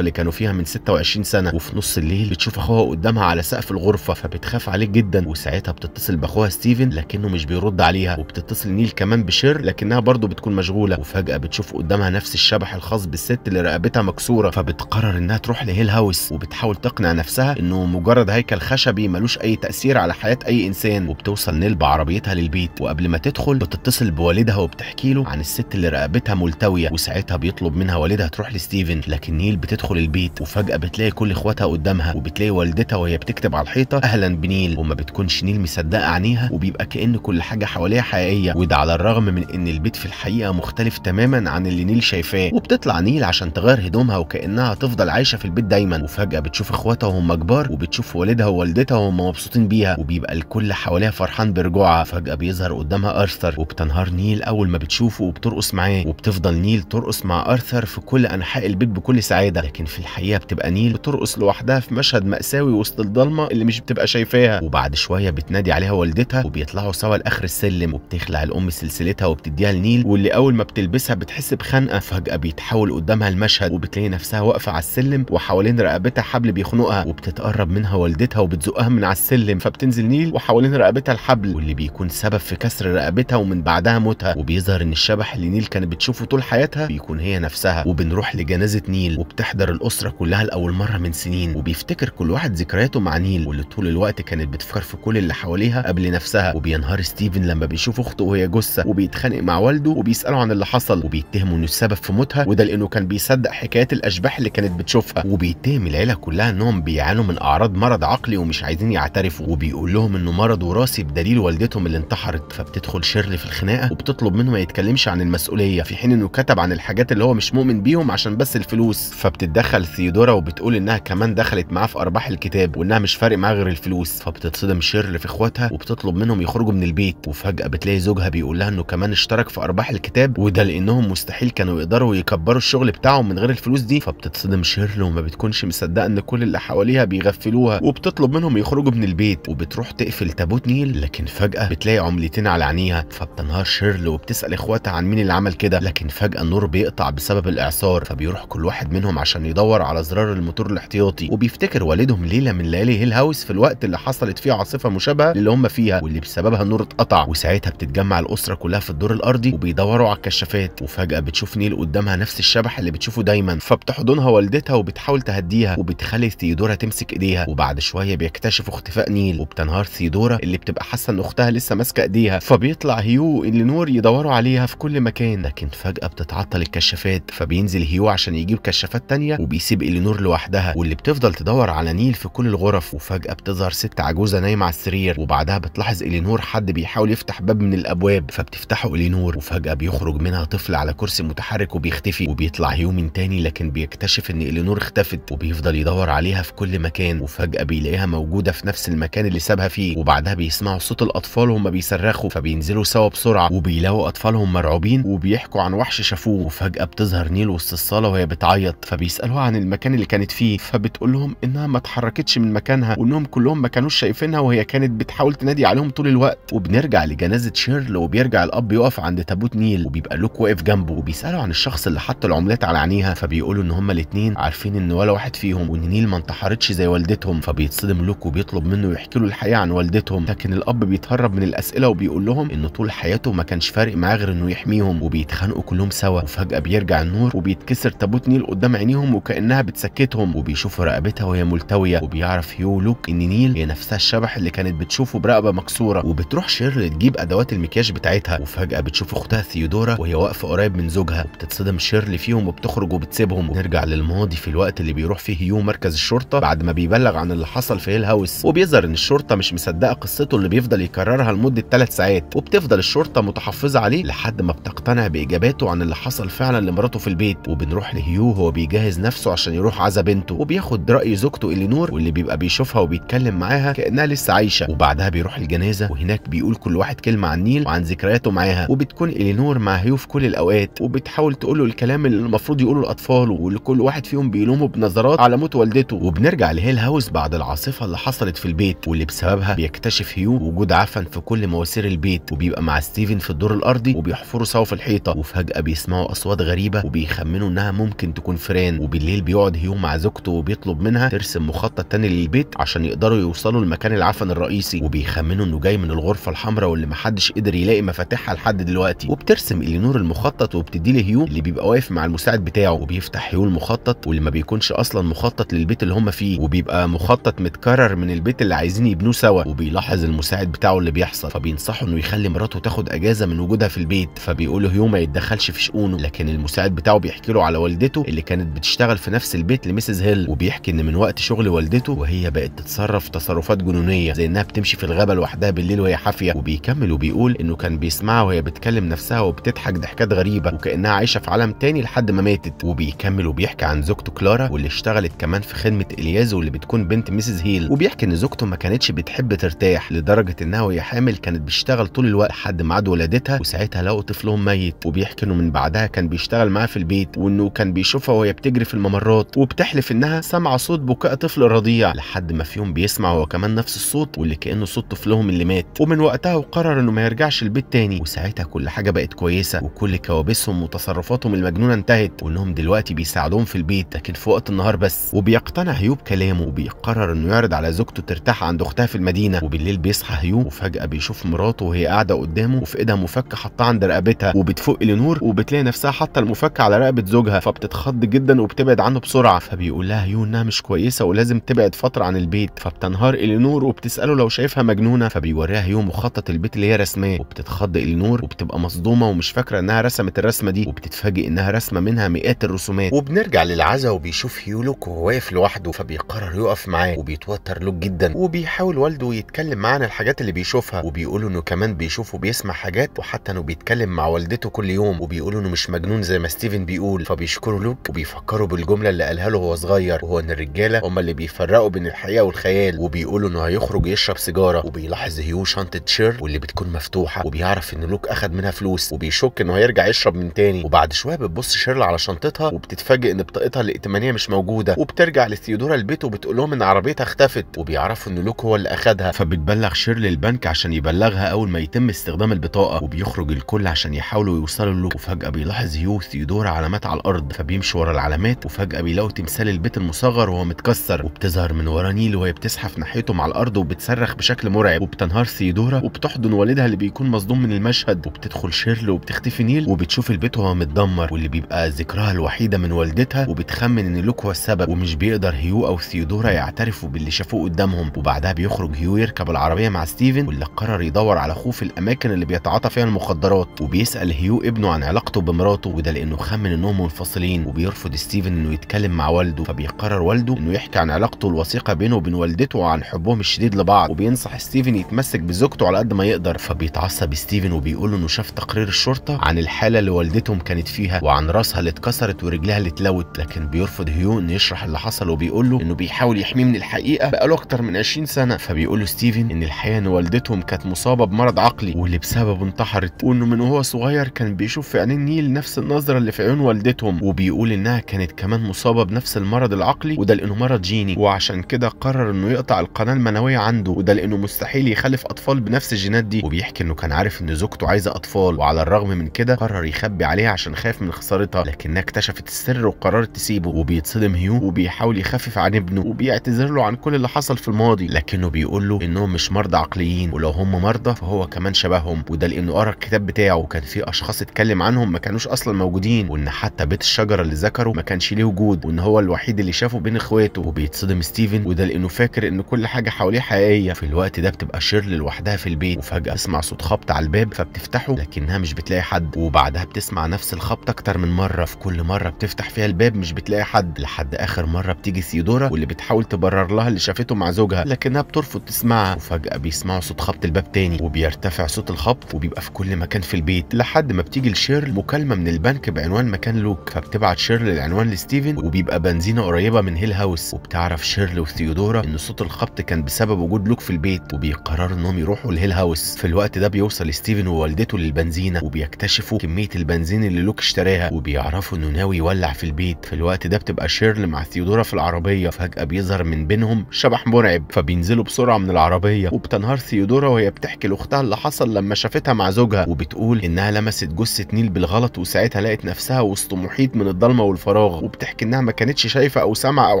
اللي كانوا فيها من 26 سنه وفي نص الليل بتشوف اخوها قدامها على سقف الغرفه فبتخاف عليه جدا وساعتها بتتصل باخوها ستيفن لكنه مش بيرد عليها وبتتصل نيل كمان بشير لكنها برضه بتكون مشغوله وفجاه بتشوف قدامها نفس الشبح الخاص بالست اللي رقبتها مكسوره فبتقرر انها تروح لهيل هاوس وبتحاول تقنع نفسها انه مجرد هيكل خشبي ملوش اي تاثير على حياه اي انسان وبتوصل نيل بعربيتها للبيت وقبل ما تدخل بتتصل بوالدها وبتحكي له عن الست اللي رقبتها ملتويه وساعتها بيطلب منها والدها تروح لستيفن لكن نيل بتدخل البيت وفجاه بتلاقي كل اخواتها قدامها وبتلاقي والدتها وهي بتكتب على الحيطه اهلا بنيل وما بتكونش نيل مصدقه عينيها وبيبقى كان كل حاجه حواليها حقيقيه وده على الرغم من ان البيت في الحقيقه مختلف تماما عن اللي نيل شايفاه وبتطلع نيل عشان تغير هدومها وكانها هتفضل عايشه في البيت دايما وفجاه بتشوف اخواتها وهم كبار وبتشوف والدها ووالدتها وهم مبسوطين بيها وبيبقى الكل حواليها فرحان برجوعها فجاه بيظهر قدامها ارثر وبتنهار نيل اول ما بتشوفه وبترقص معاه وبتفضل نيل ترقص مع ارثر في كل انحاء البيت بكل سعاده لكن في الحقيقه بتبقى نيل بترقص لوحدها في مشهد ماساوي وسط الضلمه اللي مش بتبقى شايفاها وبعد شويه بتنادي عليها والدتها وبيطلعوا سوا لاخر السلم وبتخلع الام سلسلتها وبتديها لنيل واللي اول ما بتلبسها بتحس بخنقه فجاه بيتحول قدامها المشهد وبتلاقي نفسها واقفه على السلم وحوالين رقبتها حبل بيخنقها وبتتقرب منها والدتها وبتزقها من على السلم فبتنزل نيل وحوالين رقبتها الحبل واللي بيكون سبب في كسر رقبتها ومن بعدها موتها وبيظهر ان الشبح اللي نيل كانت بتشوفه طول حياتها بيكون هي نفسها وبنروح لجنازه نيل وبتحضر الاسره كلها لاول مره من سنين وبيفتكر كل واحد ذكرياته مع نيل واللي طول الوقت كانت بتفكر في كل اللي حواليها قبل نفسها وبينهار ستيفن لما بيشوف اخته وهي جثه وبيتخانق مع والده وبيساله عن اللي حصل وبيتهمه انه السبب في موتها وده لانه كان بيصدق حكايات الاشباح اللي كانت بتشوفها وبيتهم العيله كلها انهم بيعانوا من اعراض مرض عقلي ومش عايزين يعترفوا وبيقول لهم انه مرض وراثي بدليل والدتهم اللي انتحرت فبتدخل شيرلي في الخناقه وبتطلب منه ما يتكلمش عن المسؤوليه المسؤوليه في حين انه كتب عن الحاجات اللي هو مش مؤمن بيهم عشان بس الفلوس فبتتدخل ثيودورا وبتقول انها كمان دخلت معاه في ارباح الكتاب وانها مش فارق معاها غير الفلوس فبتتصدم شيرل في اخواتها وبتطلب منهم يخرجوا من البيت وفجاه بتلاقي زوجها بيقول لها انه كمان اشترك في ارباح الكتاب وده لانهم مستحيل كانوا يقدروا يكبروا الشغل بتاعهم من غير الفلوس دي فبتتصدم شيرل وما بتكونش مصدقه ان كل اللي حواليها بيغفلوها وبتطلب منهم يخرجوا من البيت وبتروح تقفل تابوت نيل لكن فجاه بتلاقي عملتين على عينيها فبتنهار شيرل وبتسال اخواتها عن مين اللي عمل بيعمل كده لكن فجأة النور بيقطع بسبب الإعصار فبيروح كل واحد منهم عشان يدور على زرار الموتور الاحتياطي وبيفتكر والدهم ليلة من ليالي هيل هاوس في الوقت اللي حصلت فيه عاصفة مشابهة للي هم فيها واللي بسببها النور اتقطع وساعتها بتتجمع الأسرة كلها في الدور الأرضي وبيدوروا على الكشافات وفجأة بتشوف نيل قدامها نفس الشبح اللي بتشوفه دايما فبتحضنها والدتها وبتحاول تهديها وبتخلي ثيودورا تمسك ايديها وبعد شويه بيكتشفوا اختفاء نيل وبتنهار ثيودورا اللي بتبقى حاسه ان اختها لسه ماسكه ايديها فبيطلع هيو اللي نور يدوروا عليها في كل مكان لكن فجأة بتتعطل الكشافات فبينزل هيو عشان يجيب كشافات تانية وبيسيب إلينور لوحدها واللي بتفضل تدور على نيل في كل الغرف وفجأة بتظهر ست عجوزة نايمة على السرير وبعدها بتلاحظ إلينور حد بيحاول يفتح باب من الأبواب فبتفتحه إلينور وفجأة بيخرج منها طفل على كرسي متحرك وبيختفي وبيطلع هيو من تاني لكن بيكتشف إن إلينور اختفت وبيفضل يدور عليها في كل مكان وفجأة بيلاقيها موجودة في نفس المكان اللي سابها فيه وبعدها بيسمعوا صوت الأطفال وهم بيصرخوا فبينزلوا سوا بسرعة وبيلاقوا أطفالهم مرعوبين وبي بيحكوا عن وحش شافوه وفجأة بتظهر نيل وسط الصالة وهي بتعيط فبيسألوها عن المكان اللي كانت فيه فبتقول لهم إنها ما اتحركتش من مكانها وإنهم كلهم ما كانوش شايفينها وهي كانت بتحاول تنادي عليهم طول الوقت وبنرجع لجنازة شيرل وبيرجع الأب يقف عند تابوت نيل وبيبقى لوك واقف جنبه وبيسألوا عن الشخص اللي حط العملات على عينيها فبيقولوا إن هما الاتنين عارفين إن ولا واحد فيهم وإن نيل ما انتحرتش زي والدتهم فبيتصدم لوك وبيطلب منه يحكي له الحقيقة عن والدتهم لكن الأب بيتهرب من الأسئلة وبيقول لهم إن طول حياته ما كانش فارق معاه غير إنه يحميهم وبي بيتخانقوا كلهم سوا وفجاه بيرجع النور وبيتكسر تابوت نيل قدام عينيهم وكانها بتسكتهم وبيشوفوا رقبتها وهي ملتويه وبيعرف هيو لوك ان نيل هي نفسها الشبح اللي كانت بتشوفه برقبه مكسوره وبتروح شيرل تجيب ادوات المكياج بتاعتها وفجاه بتشوف اختها ثيودورا وهي واقفه قريب من زوجها وبتتصدم شيرل فيهم وبتخرج وبتسيبهم ونرجع للماضي في الوقت اللي بيروح فيه هيو مركز الشرطه بعد ما بيبلغ عن اللي حصل في هيل هاوس وبيظهر ان الشرطه مش مصدقه قصته اللي بيفضل يكررها لمده 3 ساعات وبتفضل الشرطه متحفظه عليه لحد ما بتقتنع باجاباته عن اللي حصل فعلا لمراته في البيت وبنروح لهيو هو بيجهز نفسه عشان يروح عزا بنته وبياخد راي زوجته الينور واللي بيبقى بيشوفها وبيتكلم معاها كانها لسه عايشه وبعدها بيروح الجنازه وهناك بيقول كل واحد كلمه عن نيل وعن ذكرياته معاها وبتكون الينور مع هيو في كل الاوقات وبتحاول تقول له الكلام اللي المفروض يقوله الاطفال واللي كل واحد فيهم بيلومه بنظرات على موت والدته وبنرجع لهيل هاوس بعد العاصفه اللي حصلت في البيت واللي بسببها بيكتشف هيو وجود عفن في كل مواسير البيت وبيبقى مع ستيفن في الدور الارضي وبيحفروا سوا في الحيط الحيطه وفجاه بيسمعوا اصوات غريبه وبيخمنوا انها ممكن تكون فران وبالليل بيقعد هيو مع زوجته وبيطلب منها ترسم مخطط تاني للبيت عشان يقدروا يوصلوا لمكان العفن الرئيسي وبيخمنوا انه جاي من الغرفه الحمراء واللي محدش قدر يلاقي مفاتيحها لحد دلوقتي وبترسم الينور المخطط وبتديه لهيو اللي بيبقى واقف مع المساعد بتاعه وبيفتح هيو المخطط واللي ما بيكونش اصلا مخطط للبيت اللي هم فيه وبيبقى مخطط متكرر من البيت اللي عايزين يبنوه سوا وبيلاحظ المساعد بتاعه اللي بيحصل فبينصحه انه يخلي مراته تاخد اجازه من وجودها في البيت فبيقول له اليوم ما يتدخلش في شؤونه لكن المساعد بتاعه بيحكي له على والدته اللي كانت بتشتغل في نفس البيت لمسز هيل وبيحكي ان من وقت شغل والدته وهي بقت تتصرف تصرفات جنونيه زي انها بتمشي في الغابه لوحدها بالليل وهي حافيه وبيكمل وبيقول انه كان بيسمعها وهي بتكلم نفسها وبتضحك ضحكات غريبه وكانها عايشه في عالم تاني لحد ما ماتت وبيكمل وبيحكي عن زوجته كلارا واللي اشتغلت كمان في خدمه الياز واللي بتكون بنت مسز هيل وبيحكي ان زوجته ما كانتش بتحب ترتاح لدرجه انها وهي حامل كانت بتشتغل طول الوقت لحد ميعاد ولادتها وساعتها لقوا طفلهم ميت البيت وبيحكي انه من بعدها كان بيشتغل معاها في البيت وانه كان بيشوفها وهي بتجري في الممرات وبتحلف انها سامعه صوت بكاء طفل رضيع لحد ما في يوم بيسمع هو كمان نفس الصوت واللي كانه صوت طفلهم اللي مات ومن وقتها وقرر انه ما يرجعش البيت تاني وساعتها كل حاجه بقت كويسه وكل كوابيسهم وتصرفاتهم المجنونه انتهت وانهم دلوقتي بيساعدوهم في البيت لكن في وقت النهار بس وبيقتنع هيوب كلامه وبيقرر انه يعرض على زوجته ترتاح عند اختها في المدينه وبالليل بيصحى هيوب وفجاه بيشوف مراته وهي قاعده قدامه وفي ايدها مفك حطاه عند رقبتها وبت بتفوق الينور وبتلاقي نفسها حاطه المفك على رقبه زوجها فبتتخض جدا وبتبعد عنه بسرعه فبيقول لها يو انها مش كويسه ولازم تبعد فتره عن البيت فبتنهار الينور وبتساله لو شايفها مجنونه فبيوريها يو مخطط البيت اللي هي رسماه وبتتخض الينور وبتبقى مصدومه ومش فاكره انها رسمت الرسمه دي وبتتفاجئ انها رسمه منها مئات الرسومات وبنرجع للعزا وبيشوف يو لوك وهو واقف لوحده فبيقرر يقف معاه وبيتوتر لوك جدا وبيحاول والده يتكلم معاه عن الحاجات اللي بيشوفها وبيقول انه كمان بيشوف وبيسمع حاجات وحتى انه بيتكلم مع والدته كل يوم وبيقولوا انه مش مجنون زي ما ستيفن بيقول فبيشكروا لوك وبيفكروا بالجمله اللي قالها له وهو صغير وهو ان الرجاله هم اللي بيفرقوا بين الحقيقه والخيال وبيقولوا انه هيخرج يشرب سيجاره وبيلاحظ هيو شنطه شير واللي بتكون مفتوحه وبيعرف ان لوك اخد منها فلوس وبيشك انه هيرجع يشرب من تاني وبعد شويه بتبص شيرل على شنطتها وبتتفاجئ ان بطاقتها الائتمانيه مش موجوده وبترجع لثيودورا البيت وبتقول لهم ان عربيتها اختفت وبيعرفوا ان لوك هو اللي اخدها فبتبلغ شيرل البنك عشان يبلغها اول ما يتم استخدام البطاقه وبيخرج الكل عشان يحاولوا بيوصلوا له وفجأة بيلاحظ يوث يدور علامات على الأرض فبيمشي ورا العلامات وفجأة بيلاقوا تمثال البيت المصغر وهو متكسر وبتظهر من ورا نيل وهي بتزحف ناحيته مع الأرض وبتصرخ بشكل مرعب وبتنهار سيدورا وبتحضن والدها اللي بيكون مصدوم من المشهد وبتدخل شيرل وبتختفي نيل وبتشوف البيت وهو متدمر واللي بيبقى ذكرها الوحيدة من والدتها وبتخمن إن لوك هو السبب ومش بيقدر هيو أو سيدورا يعترفوا باللي شافوه قدامهم وبعدها بيخرج هيو يركب العربية مع ستيفن واللي قرر يدور على خوف الأماكن اللي بيتعاطى فيها المخدرات وبيسأل هيو بيو ابنه عن علاقته بمراته وده لانه خمن انهم منفصلين وبيرفض ستيفن انه يتكلم مع والده فبيقرر والده انه يحكي عن علاقته الوثيقه بينه وبين والدته وعن حبهم الشديد لبعض وبينصح ستيفن يتمسك بزوجته على قد ما يقدر فبيتعصب ستيفن وبيقول له انه شاف تقرير الشرطه عن الحاله اللي والدتهم كانت فيها وعن راسها اللي اتكسرت ورجلها اللي اتلوت لكن بيرفض هيو انه يشرح اللي حصل وبيقول له انه بيحاول يحميه من الحقيقه بقاله اكتر من 20 سنه فبيقول له ستيفن ان الحقيقه ان والدتهم كانت مصابه بمرض عقلي واللي بسببه انتحرت وانه من وهو صغير كان كان بيشوف في عينين نيل نفس النظرة اللي في عيون والدتهم وبيقول إنها كانت كمان مصابة بنفس المرض العقلي وده لأنه مرض جيني وعشان كده قرر إنه يقطع القناة المنوية عنده وده لأنه مستحيل يخلف أطفال بنفس الجينات دي وبيحكي إنه كان عارف إن زوجته عايزة أطفال وعلى الرغم من كده قرر يخبي عليها عشان خاف من خسارتها لكنها اكتشفت السر وقررت تسيبه وبيتصدم هيو وبيحاول يخفف عن ابنه وبيعتذر له عن كل اللي حصل في الماضي لكنه بيقول له إنهم مش مرضى عقليين ولو هم مرضى فهو كمان شبههم وده لأنه قرأ الكتاب بتاعه وكان فيه أشخاص الاشخاص اتكلم عنهم ما كانوش اصلا موجودين وان حتى بيت الشجره اللي ذكره ما كانش ليه وجود وان هو الوحيد اللي شافه بين اخواته وبيتصدم ستيفن وده لانه فاكر ان كل حاجه حواليه حقيقيه في الوقت ده بتبقى شيرلي لوحدها في البيت وفجاه تسمع صوت خبط على الباب فبتفتحه لكنها مش بتلاقي حد وبعدها بتسمع نفس الخبط اكتر من مره في كل مره بتفتح فيها الباب مش بتلاقي حد لحد اخر مره بتيجي سيدورا واللي بتحاول تبرر لها اللي شافته مع زوجها لكنها بترفض تسمعها وفجاه بيسمعوا صوت خبط الباب تاني وبيرتفع صوت الخبط وبيبقى في كل مكان في البيت لحد ما بتيجي لشيرل مكالمه من البنك بعنوان مكان لوك فبتبعت شيرل العنوان لستيفن وبيبقى بنزينه قريبه من هيل هاوس وبتعرف شيرل وثيودورا ان صوت الخبط كان بسبب وجود لوك في البيت وبيقرروا انهم يروحوا لهيل هاوس في الوقت ده بيوصل ستيفن ووالدته للبنزينه وبيكتشفوا كميه البنزين اللي لوك اشتراها وبيعرفوا انه ناوي يولع في البيت في الوقت ده بتبقى شيرل مع ثيودورا في العربيه فجاه بيظهر من بينهم شبح مرعب فبينزلوا بسرعه من العربيه وبتنهار ثيودورا وهي بتحكي لاختها اللي حصل لما شافتها مع زوجها وبتقول انها لمست لمست جثه نيل بالغلط وساعتها لقت نفسها وسط محيط من الضلمه والفراغ وبتحكي انها ما كانتش شايفه او سامعه او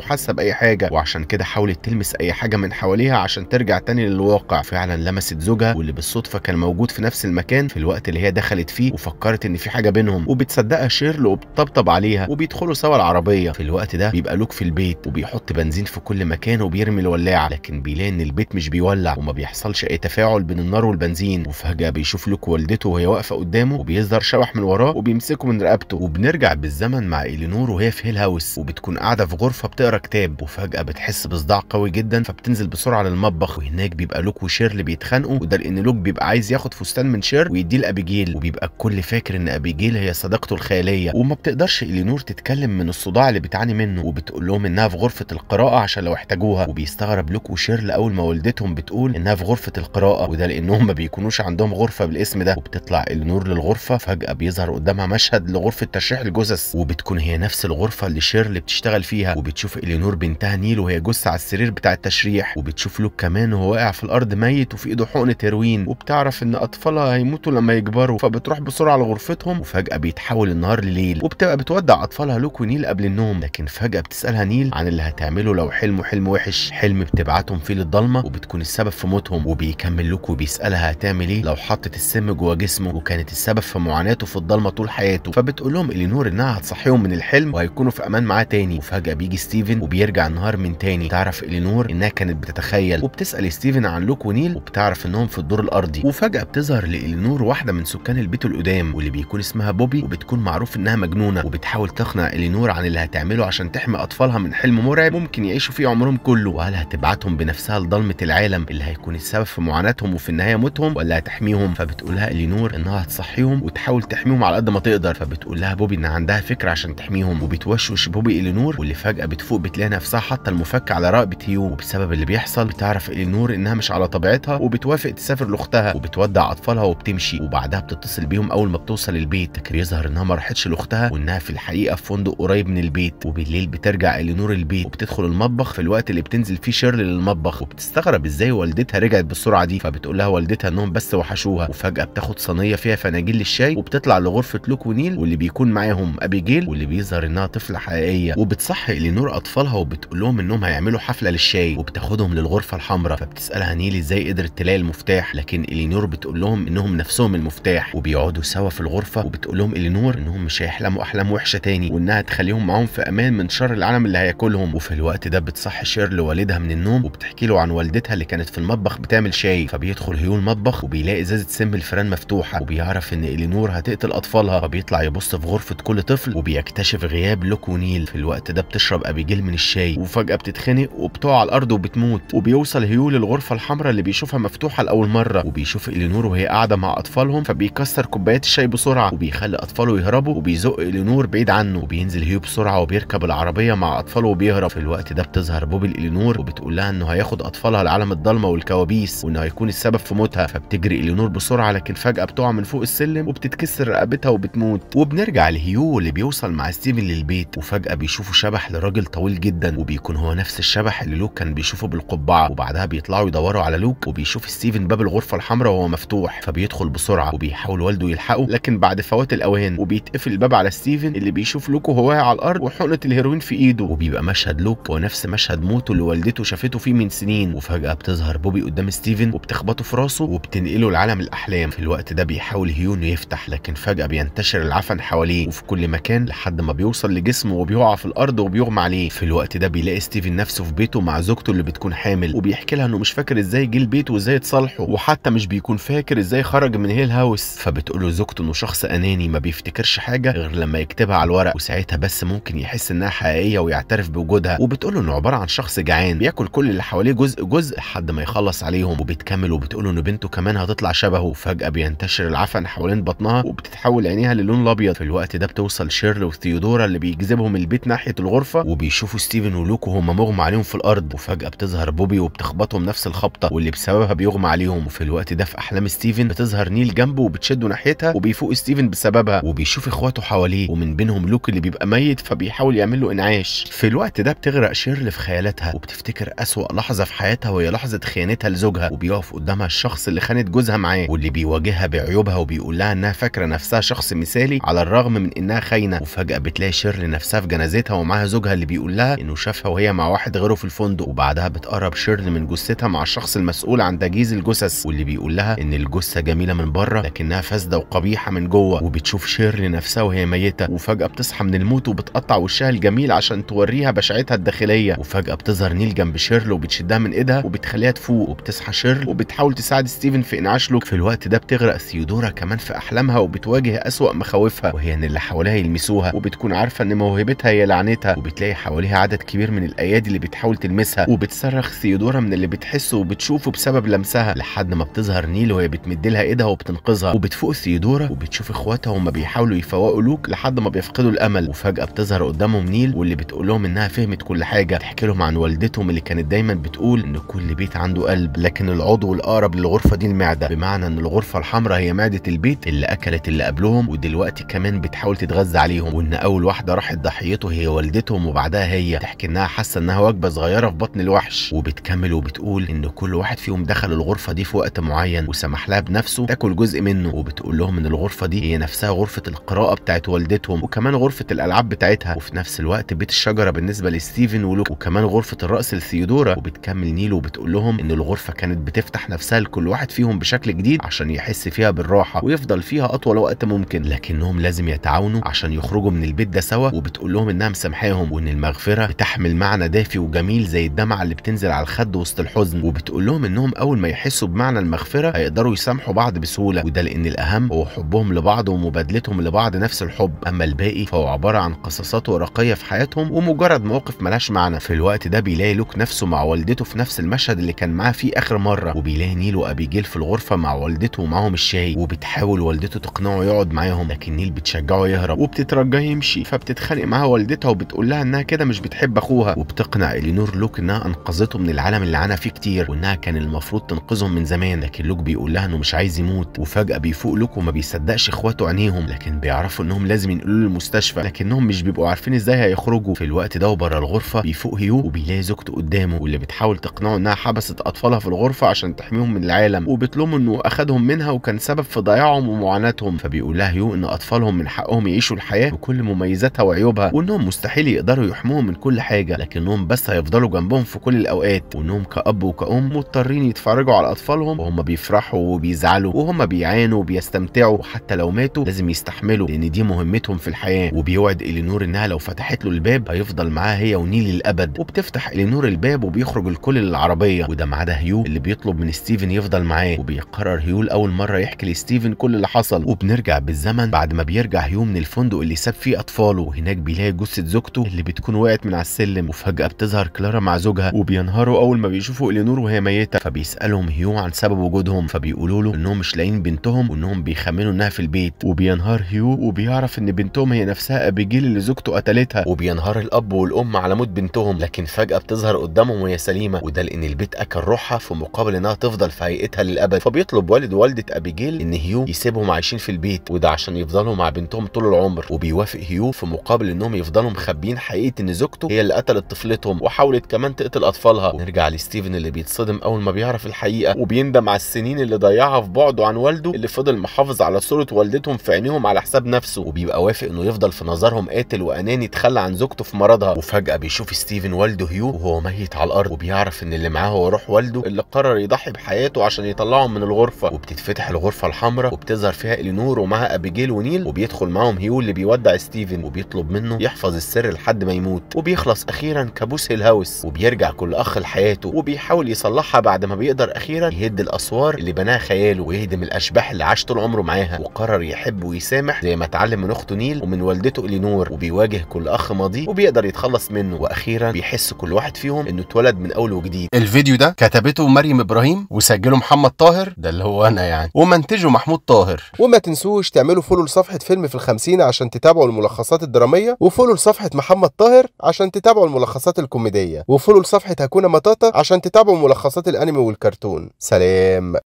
حاسه باي حاجه وعشان كده حاولت تلمس اي حاجه من حواليها عشان ترجع تاني للواقع فعلا لمست زوجها واللي بالصدفه كان موجود في نفس المكان في الوقت اللي هي دخلت فيه وفكرت ان في حاجه بينهم وبتصدقها شيرل وبتطبطب عليها وبيدخلوا سوا العربيه في الوقت ده بيبقى لوك في البيت وبيحط بنزين في كل مكان وبيرمي الولاعه لكن بيلاقي ان البيت مش بيولع وما بيحصلش اي تفاعل بين النار والبنزين وفجاه بيشوف لوك والدته وهي واقفه قدامه وبيظهر شبح من وراه وبيمسكه من رقبته وبنرجع بالزمن مع إلينور وهي في هيل هاوس وبتكون قاعدة في غرفة بتقرا كتاب وفجأة بتحس بصداع قوي جدا فبتنزل بسرعة للمطبخ وهناك بيبقى لوك وشيرل بيتخانقوا وده لأن لوك بيبقى عايز ياخد فستان من شير ويديه لأبيجيل وبيبقى الكل فاكر إن أبيجيل هي صديقته الخيالية وما بتقدرش إلينور تتكلم من الصداع اللي بتعاني منه وبتقول لهم إنها في غرفة القراءة عشان لو احتاجوها وبيستغرب لوك وشيرل أول ما والدتهم بتقول إنها في غرفة القراءة وده لأنهم ما بيكونوش عندهم غرفة بالاسم ده وبتطلع إلينور للغرفة الغرفه فجاه بيظهر قدامها مشهد لغرفه تشريح الجثث وبتكون هي نفس الغرفه اللي شيرلي بتشتغل فيها وبتشوف الينور بنتها نيل وهي جثه على السرير بتاع التشريح وبتشوف لوك كمان وهو واقع في الارض ميت وفي ايده حقنه هيروين وبتعرف ان اطفالها هيموتوا لما يكبروا فبتروح بسرعه لغرفتهم وفجاه بيتحول النهار لليل وبتبقى بتودع اطفالها لوك ونيل قبل النوم لكن فجاه بتسالها نيل عن اللي هتعمله لو حلمه حلم وحش حلم بتبعتهم فيه للضلمه وبتكون السبب في موتهم وبيكمل لوك وبيسالها هتعمل ايه لو حطت السم جوه جسمه وكانت السبب في معاناته في الضلمه طول حياته فبتقول لهم الينور انها هتصحيهم من الحلم وهيكونوا في امان معاه تاني وفجاه بيجي ستيفن وبيرجع النهار من تاني تعرف الينور انها كانت بتتخيل وبتسال ستيفن عن لوك ونيل وبتعرف انهم في الدور الارضي وفجاه بتظهر لالينور واحده من سكان البيت القدام واللي بيكون اسمها بوبي وبتكون معروف انها مجنونه وبتحاول تقنع الينور عن اللي هتعمله عشان تحمي اطفالها من حلم مرعب ممكن يعيشوا فيه عمرهم كله وهل هتبعتهم بنفسها لضلمه العالم اللي هيكون السبب في معاناتهم وفي النهايه موتهم ولا هتحميهم فبتقولها الينور انها هتصحيهم وتحاول تحميهم على قد ما تقدر فبتقول لها بوبي ان عندها فكره عشان تحميهم وبتوشوش بوبي الينور واللي فجاه بتفوق بتلاقي نفسها حاطه المفك على رقبه هيو وبسبب اللي بيحصل بتعرف الينور انها مش على طبيعتها وبتوافق تسافر لاختها وبتودع اطفالها وبتمشي وبعدها بتتصل بيهم اول ما بتوصل البيت لكن يظهر انها ما راحتش لاختها وانها في الحقيقه في فندق قريب من البيت وبالليل بترجع الينور البيت وبتدخل المطبخ في الوقت اللي بتنزل فيه شيرل للمطبخ وبتستغرب ازاي والدتها رجعت بالسرعه دي فبتقول لها والدتها انهم بس وحشوها وفجاه بتاخد صينيه فيها فناجيل الشاي وبتطلع لغرفه لوك ونيل واللي بيكون معاهم ابيجيل واللي بيظهر انها طفله حقيقيه وبتصحي الينور اطفالها وبتقول لهم انهم هيعملوا حفله للشاي وبتاخدهم للغرفه الحمراء فبتسالها نيل ازاي قدرت تلاقي المفتاح لكن الينور بتقول لهم انهم نفسهم المفتاح وبيقعدوا سوا في الغرفه وبتقول لهم الينور انهم مش هيحلموا احلام وحشه تاني وانها تخليهم معاهم في امان من شر العالم اللي هياكلهم وفي الوقت ده بتصحي شيرل والدها من النوم وبتحكي له عن والدتها اللي كانت في المطبخ بتعمل شاي فبيدخل هيو المطبخ وبيلاقي ازازه سم الفران مفتوحه وبيعرف ان لينور هتقتل اطفالها فبيطلع يبص في غرفه كل طفل وبيكتشف غياب لوك ونيل في الوقت ده بتشرب ابيجيل من الشاي وفجاه بتتخنق وبتقع على الارض وبتموت وبيوصل هيو للغرفه الحمراء اللي بيشوفها مفتوحه لاول مره وبيشوف الينور وهي قاعده مع اطفالهم فبيكسر كوبايات الشاي بسرعه وبيخلي اطفاله يهربوا وبيزق الينور بعيد عنه وبينزل هيو بسرعه وبيركب العربيه مع اطفاله وبيهرب في الوقت ده بتظهر بوبي الينور وبتقول لها انه هياخد اطفالها لعالم الضلمه والكوابيس وانه هيكون السبب في موتها فبتجري الينور بسرعه لكن فجاه بتقع من فوق السلم بتتألم وبتتكسر رقبتها وبتموت وبنرجع لهيو اللي بيوصل مع ستيفن للبيت وفجأة بيشوفوا شبح لراجل طويل جدا وبيكون هو نفس الشبح اللي لوك كان بيشوفه بالقبعة وبعدها بيطلعوا يدوروا على لوك وبيشوف ستيفن باب الغرفة الحمراء وهو مفتوح فبيدخل بسرعة وبيحاول والده يلحقه لكن بعد فوات الأوان وبيتقفل الباب على ستيفن اللي بيشوف لوك وهو واقع على الأرض وحقنة الهيروين في إيده وبيبقى مشهد لوك هو نفس مشهد موته اللي والدته شافته فيه من سنين وفجأة بتظهر بوبي قدام ستيفن وبتخبطه في راسه وبتنقله لعالم الأحلام في الوقت ده بيحاول هيون بيفتح لكن فجأة بينتشر العفن حواليه وفي كل مكان لحد ما بيوصل لجسمه وبيقع في الأرض وبيغمى عليه في الوقت ده بيلاقي ستيفن نفسه في بيته مع زوجته اللي بتكون حامل وبيحكي لها إنه مش فاكر إزاي جه البيت وإزاي اتصالحوا وحتى مش بيكون فاكر إزاي خرج من هيل هاوس فبتقول له زوجته إنه شخص أناني ما بيفتكرش حاجة غير لما يكتبها على الورق وساعتها بس ممكن يحس إنها حقيقية ويعترف بوجودها وبتقول له إنه عبارة عن شخص جعان بياكل كل اللي حواليه جزء جزء لحد ما يخلص عليهم وبتكمل وبتقول له إن بنته كمان هتطلع شبهه وفجأة بينتشر العفن حوالين بطنها وبتتحول عينيها للون الابيض في الوقت ده بتوصل شيرل وثيودورا اللي بيجذبهم البيت ناحيه الغرفه وبيشوفوا ستيفن ولوك وهما مغمى عليهم في الارض وفجاه بتظهر بوبي وبتخبطهم نفس الخبطه واللي بسببها بيغمى عليهم وفي الوقت ده في احلام ستيفن بتظهر نيل جنبه وبتشده ناحيتها وبيفوق ستيفن بسببها وبيشوف اخواته حواليه ومن بينهم لوك اللي بيبقى ميت فبيحاول يعمل له انعاش في الوقت ده بتغرق شيرل في خيالاتها وبتفتكر اسوأ لحظه في حياتها وهي لحظه خيانتها لزوجها وبيقف قدامها الشخص اللي خانت جوزها معاه واللي بيواجهها بعيوبها وبيقول لها انها فاكره نفسها شخص مثالي على الرغم من انها خاينه وفجاه بتلاقي شيرلي نفسها في جنازتها ومعاها زوجها اللي بيقول لها انه شافها وهي مع واحد غيره في الفندق وبعدها بتقرب شيرلي من جثتها مع الشخص المسؤول عن تجهيز الجثث واللي بيقول لها ان الجثه جميله من بره لكنها فاسده وقبيحه من جوه وبتشوف شيرلي نفسها وهي ميته وفجاه بتصحى من الموت وبتقطع وشها الجميل عشان توريها بشعتها الداخليه وفجاه بتظهر نيل جنب شيرلي وبتشدها من ايدها وبتخليها تفوق وبتصحى شيرل وبتحاول تساعد ستيفن في انعاش لوك في الوقت ده بتغرق ثيودورا كمان في أحلامها وبتواجه أسوأ مخاوفها وهي إن اللي حواليها يلمسوها وبتكون عارفة إن موهبتها هي لعنتها وبتلاقي حواليها عدد كبير من الأيادي اللي بتحاول تلمسها وبتصرخ ثيودورا من اللي بتحسه وبتشوفه بسبب لمسها لحد ما بتظهر نيل وهي بتمد لها إيدها وبتنقذها وبتفوق ثيودورا وبتشوف إخواتها وهم بيحاولوا يفوقوا لوك لحد ما بيفقدوا الأمل وفجأة بتظهر قدامهم نيل واللي بتقول لهم إنها فهمت كل حاجة تحكي لهم عن والدتهم اللي كانت دايما بتقول إن كل بيت عنده قلب لكن العضو الأقرب للغرفة دي المعدة بمعنى إن الغرفة الحمراء هي معدة البيت اللي اكلت اللي قبلهم ودلوقتي كمان بتحاول تتغذى عليهم وان اول واحده راحت ضحيته هي والدتهم وبعدها هي تحكي انها حاسه انها وجبه صغيره في بطن الوحش وبتكمل وبتقول ان كل واحد فيهم دخل الغرفه دي في وقت معين وسمح لها بنفسه تاكل جزء منه وبتقول لهم ان الغرفه دي هي نفسها غرفه القراءه بتاعت والدتهم وكمان غرفه الالعاب بتاعتها وفي نفس الوقت بيت الشجره بالنسبه لستيفن ولوك وكمان غرفه الرقص لثيودورا وبتكمل نيل وبتقول لهم ان الغرفه كانت بتفتح نفسها لكل واحد فيهم بشكل جديد عشان يحس فيها بالراحه ويفضل يفضل فيها اطول وقت ممكن لكنهم لازم يتعاونوا عشان يخرجوا من البيت ده سوا وبتقول لهم انها مسامحاهم وان المغفره بتحمل معنى دافي وجميل زي الدمعه اللي بتنزل على الخد وسط الحزن وبتقول لهم انهم اول ما يحسوا بمعنى المغفره هيقدروا يسامحوا بعض بسهوله وده لان الاهم هو حبهم لبعض ومبادلتهم لبعض نفس الحب اما الباقي فهو عباره عن قصصات ورقيه في حياتهم ومجرد مواقف ملهاش معنى في الوقت ده بيلاقي لوك نفسه مع والدته في نفس المشهد اللي كان معاه فيه اخر مره وبيلاقي نيل وابيجيل في الغرفه مع والدته ومعاهم الشاي وبتحاول والدته تقنعه يقعد معاهم لكن نيل بتشجعه يهرب وبتترجاه يمشي فبتتخانق معاها والدتها وبتقول لها انها كده مش بتحب اخوها وبتقنع الينور لوك انها انقذته من العالم اللي عانى فيه كتير وانها كان المفروض تنقذهم من زمان لكن لوك بيقول لها انه مش عايز يموت وفجاه بيفوق لوك وما بيصدقش اخواته عينيهم لكن بيعرفوا انهم لازم ينقلوا للمستشفى المستشفى لكنهم مش بيبقوا عارفين ازاي هيخرجوا في الوقت ده وبره الغرفه بيفوق هيو وبيلاقي زوجته قدامه واللي بتحاول تقنعه انها حبست اطفالها في الغرفه عشان تحميهم من العالم وبتلوم انه اخدهم منها وكان سبب في ضياعهم ومعاناتهم فبيقول لها يو ان اطفالهم من حقهم يعيشوا الحياه بكل مميزاتها وعيوبها وانهم مستحيل يقدروا يحموهم من كل حاجه لكنهم بس هيفضلوا جنبهم في كل الاوقات وانهم كاب وكأم مضطرين يتفرجوا على اطفالهم وهم بيفرحوا وبيزعلوا وهم بيعانوا وبيستمتعوا وحتى لو ماتوا لازم يستحملوا لان دي مهمتهم في الحياه وبيوعد الينور انها لو فتحت له الباب هيفضل معاها هي ونيل للابد وبتفتح الينور الباب وبيخرج الكل للعربيه وده ما عدا هيو اللي بيطلب من ستيفن يفضل معاه وبيقرر هيو لاول مره يحكي لستيفن كل اللي حصل وبنرجع بالزمن بعد ما بيرجع هيو من الفندق اللي ساب فيه اطفاله هناك بيلاقي جثه زوجته اللي بتكون وقعت من على السلم وفجاه بتظهر كلارا مع زوجها وبينهاروا اول ما بيشوفوا الينور وهي ميته فبيسالهم هيو عن سبب وجودهم فبيقولوا له انهم مش لاقيين بنتهم وانهم بيخمنوا انها في البيت وبينهار هيو وبيعرف ان بنتهم هي نفسها ابيجيل اللي زوجته قتلتها وبينهار الاب والام على موت بنتهم لكن فجاه بتظهر قدامهم وهي سليمه وده لان البيت اكل روحها في مقابل انها تفضل في هيئتها للابد فبيطلب والد والده ابيجيل ان هيو يسيب هيسيبهم عايشين في البيت وده عشان يفضلوا مع بنتهم طول العمر وبيوافق هيو في مقابل انهم يفضلوا مخبيين حقيقه ان زوجته هي اللي قتلت طفلتهم وحاولت كمان تقتل اطفالها ونرجع لستيفن اللي بيتصدم اول ما بيعرف الحقيقه وبيندم على السنين اللي ضيعها في بعده عن والده اللي فضل محافظ على صوره والدتهم في عينيهم على حساب نفسه وبيبقى وافق انه يفضل في نظرهم قاتل واناني تخلى عن زوجته في مرضها وفجاه بيشوف ستيفن والده هيو وهو ميت على الارض وبيعرف ان اللي معاه هو روح والده اللي قرر يضحي بحياته عشان يطلعهم من الغرفه وبتتفتح الغرفه الحمراء وبتظهر بيظهر فيها الينور ومعها ابيجيل ونيل وبيدخل معاهم هيو اللي بيودع ستيفن وبيطلب منه يحفظ السر لحد ما يموت وبيخلص اخيرا كابوس الهاوس وبيرجع كل اخ لحياته وبيحاول يصلحها بعد ما بيقدر اخيرا يهد الاسوار اللي بناها خياله ويهدم الاشباح اللي عاش طول عمره معاها وقرر يحب ويسامح زي ما اتعلم من اخته نيل ومن والدته الينور وبيواجه كل اخ ماضيه وبيقدر يتخلص منه واخيرا بيحس كل واحد فيهم انه اتولد من اول وجديد الفيديو ده كتبته مريم ابراهيم وسجله محمد طاهر ده اللي هو انا يعني ومنتجه محمود طاهر الظاهر وما تنسوش تعملوا فولو لصفحه فيلم في الخمسين عشان تتابعوا الملخصات الدراميه وفولو لصفحه محمد طاهر عشان تتابعوا الملخصات الكوميديه وفولو لصفحه هكونا مطاطا عشان تتابعوا ملخصات الانمي والكرتون سلام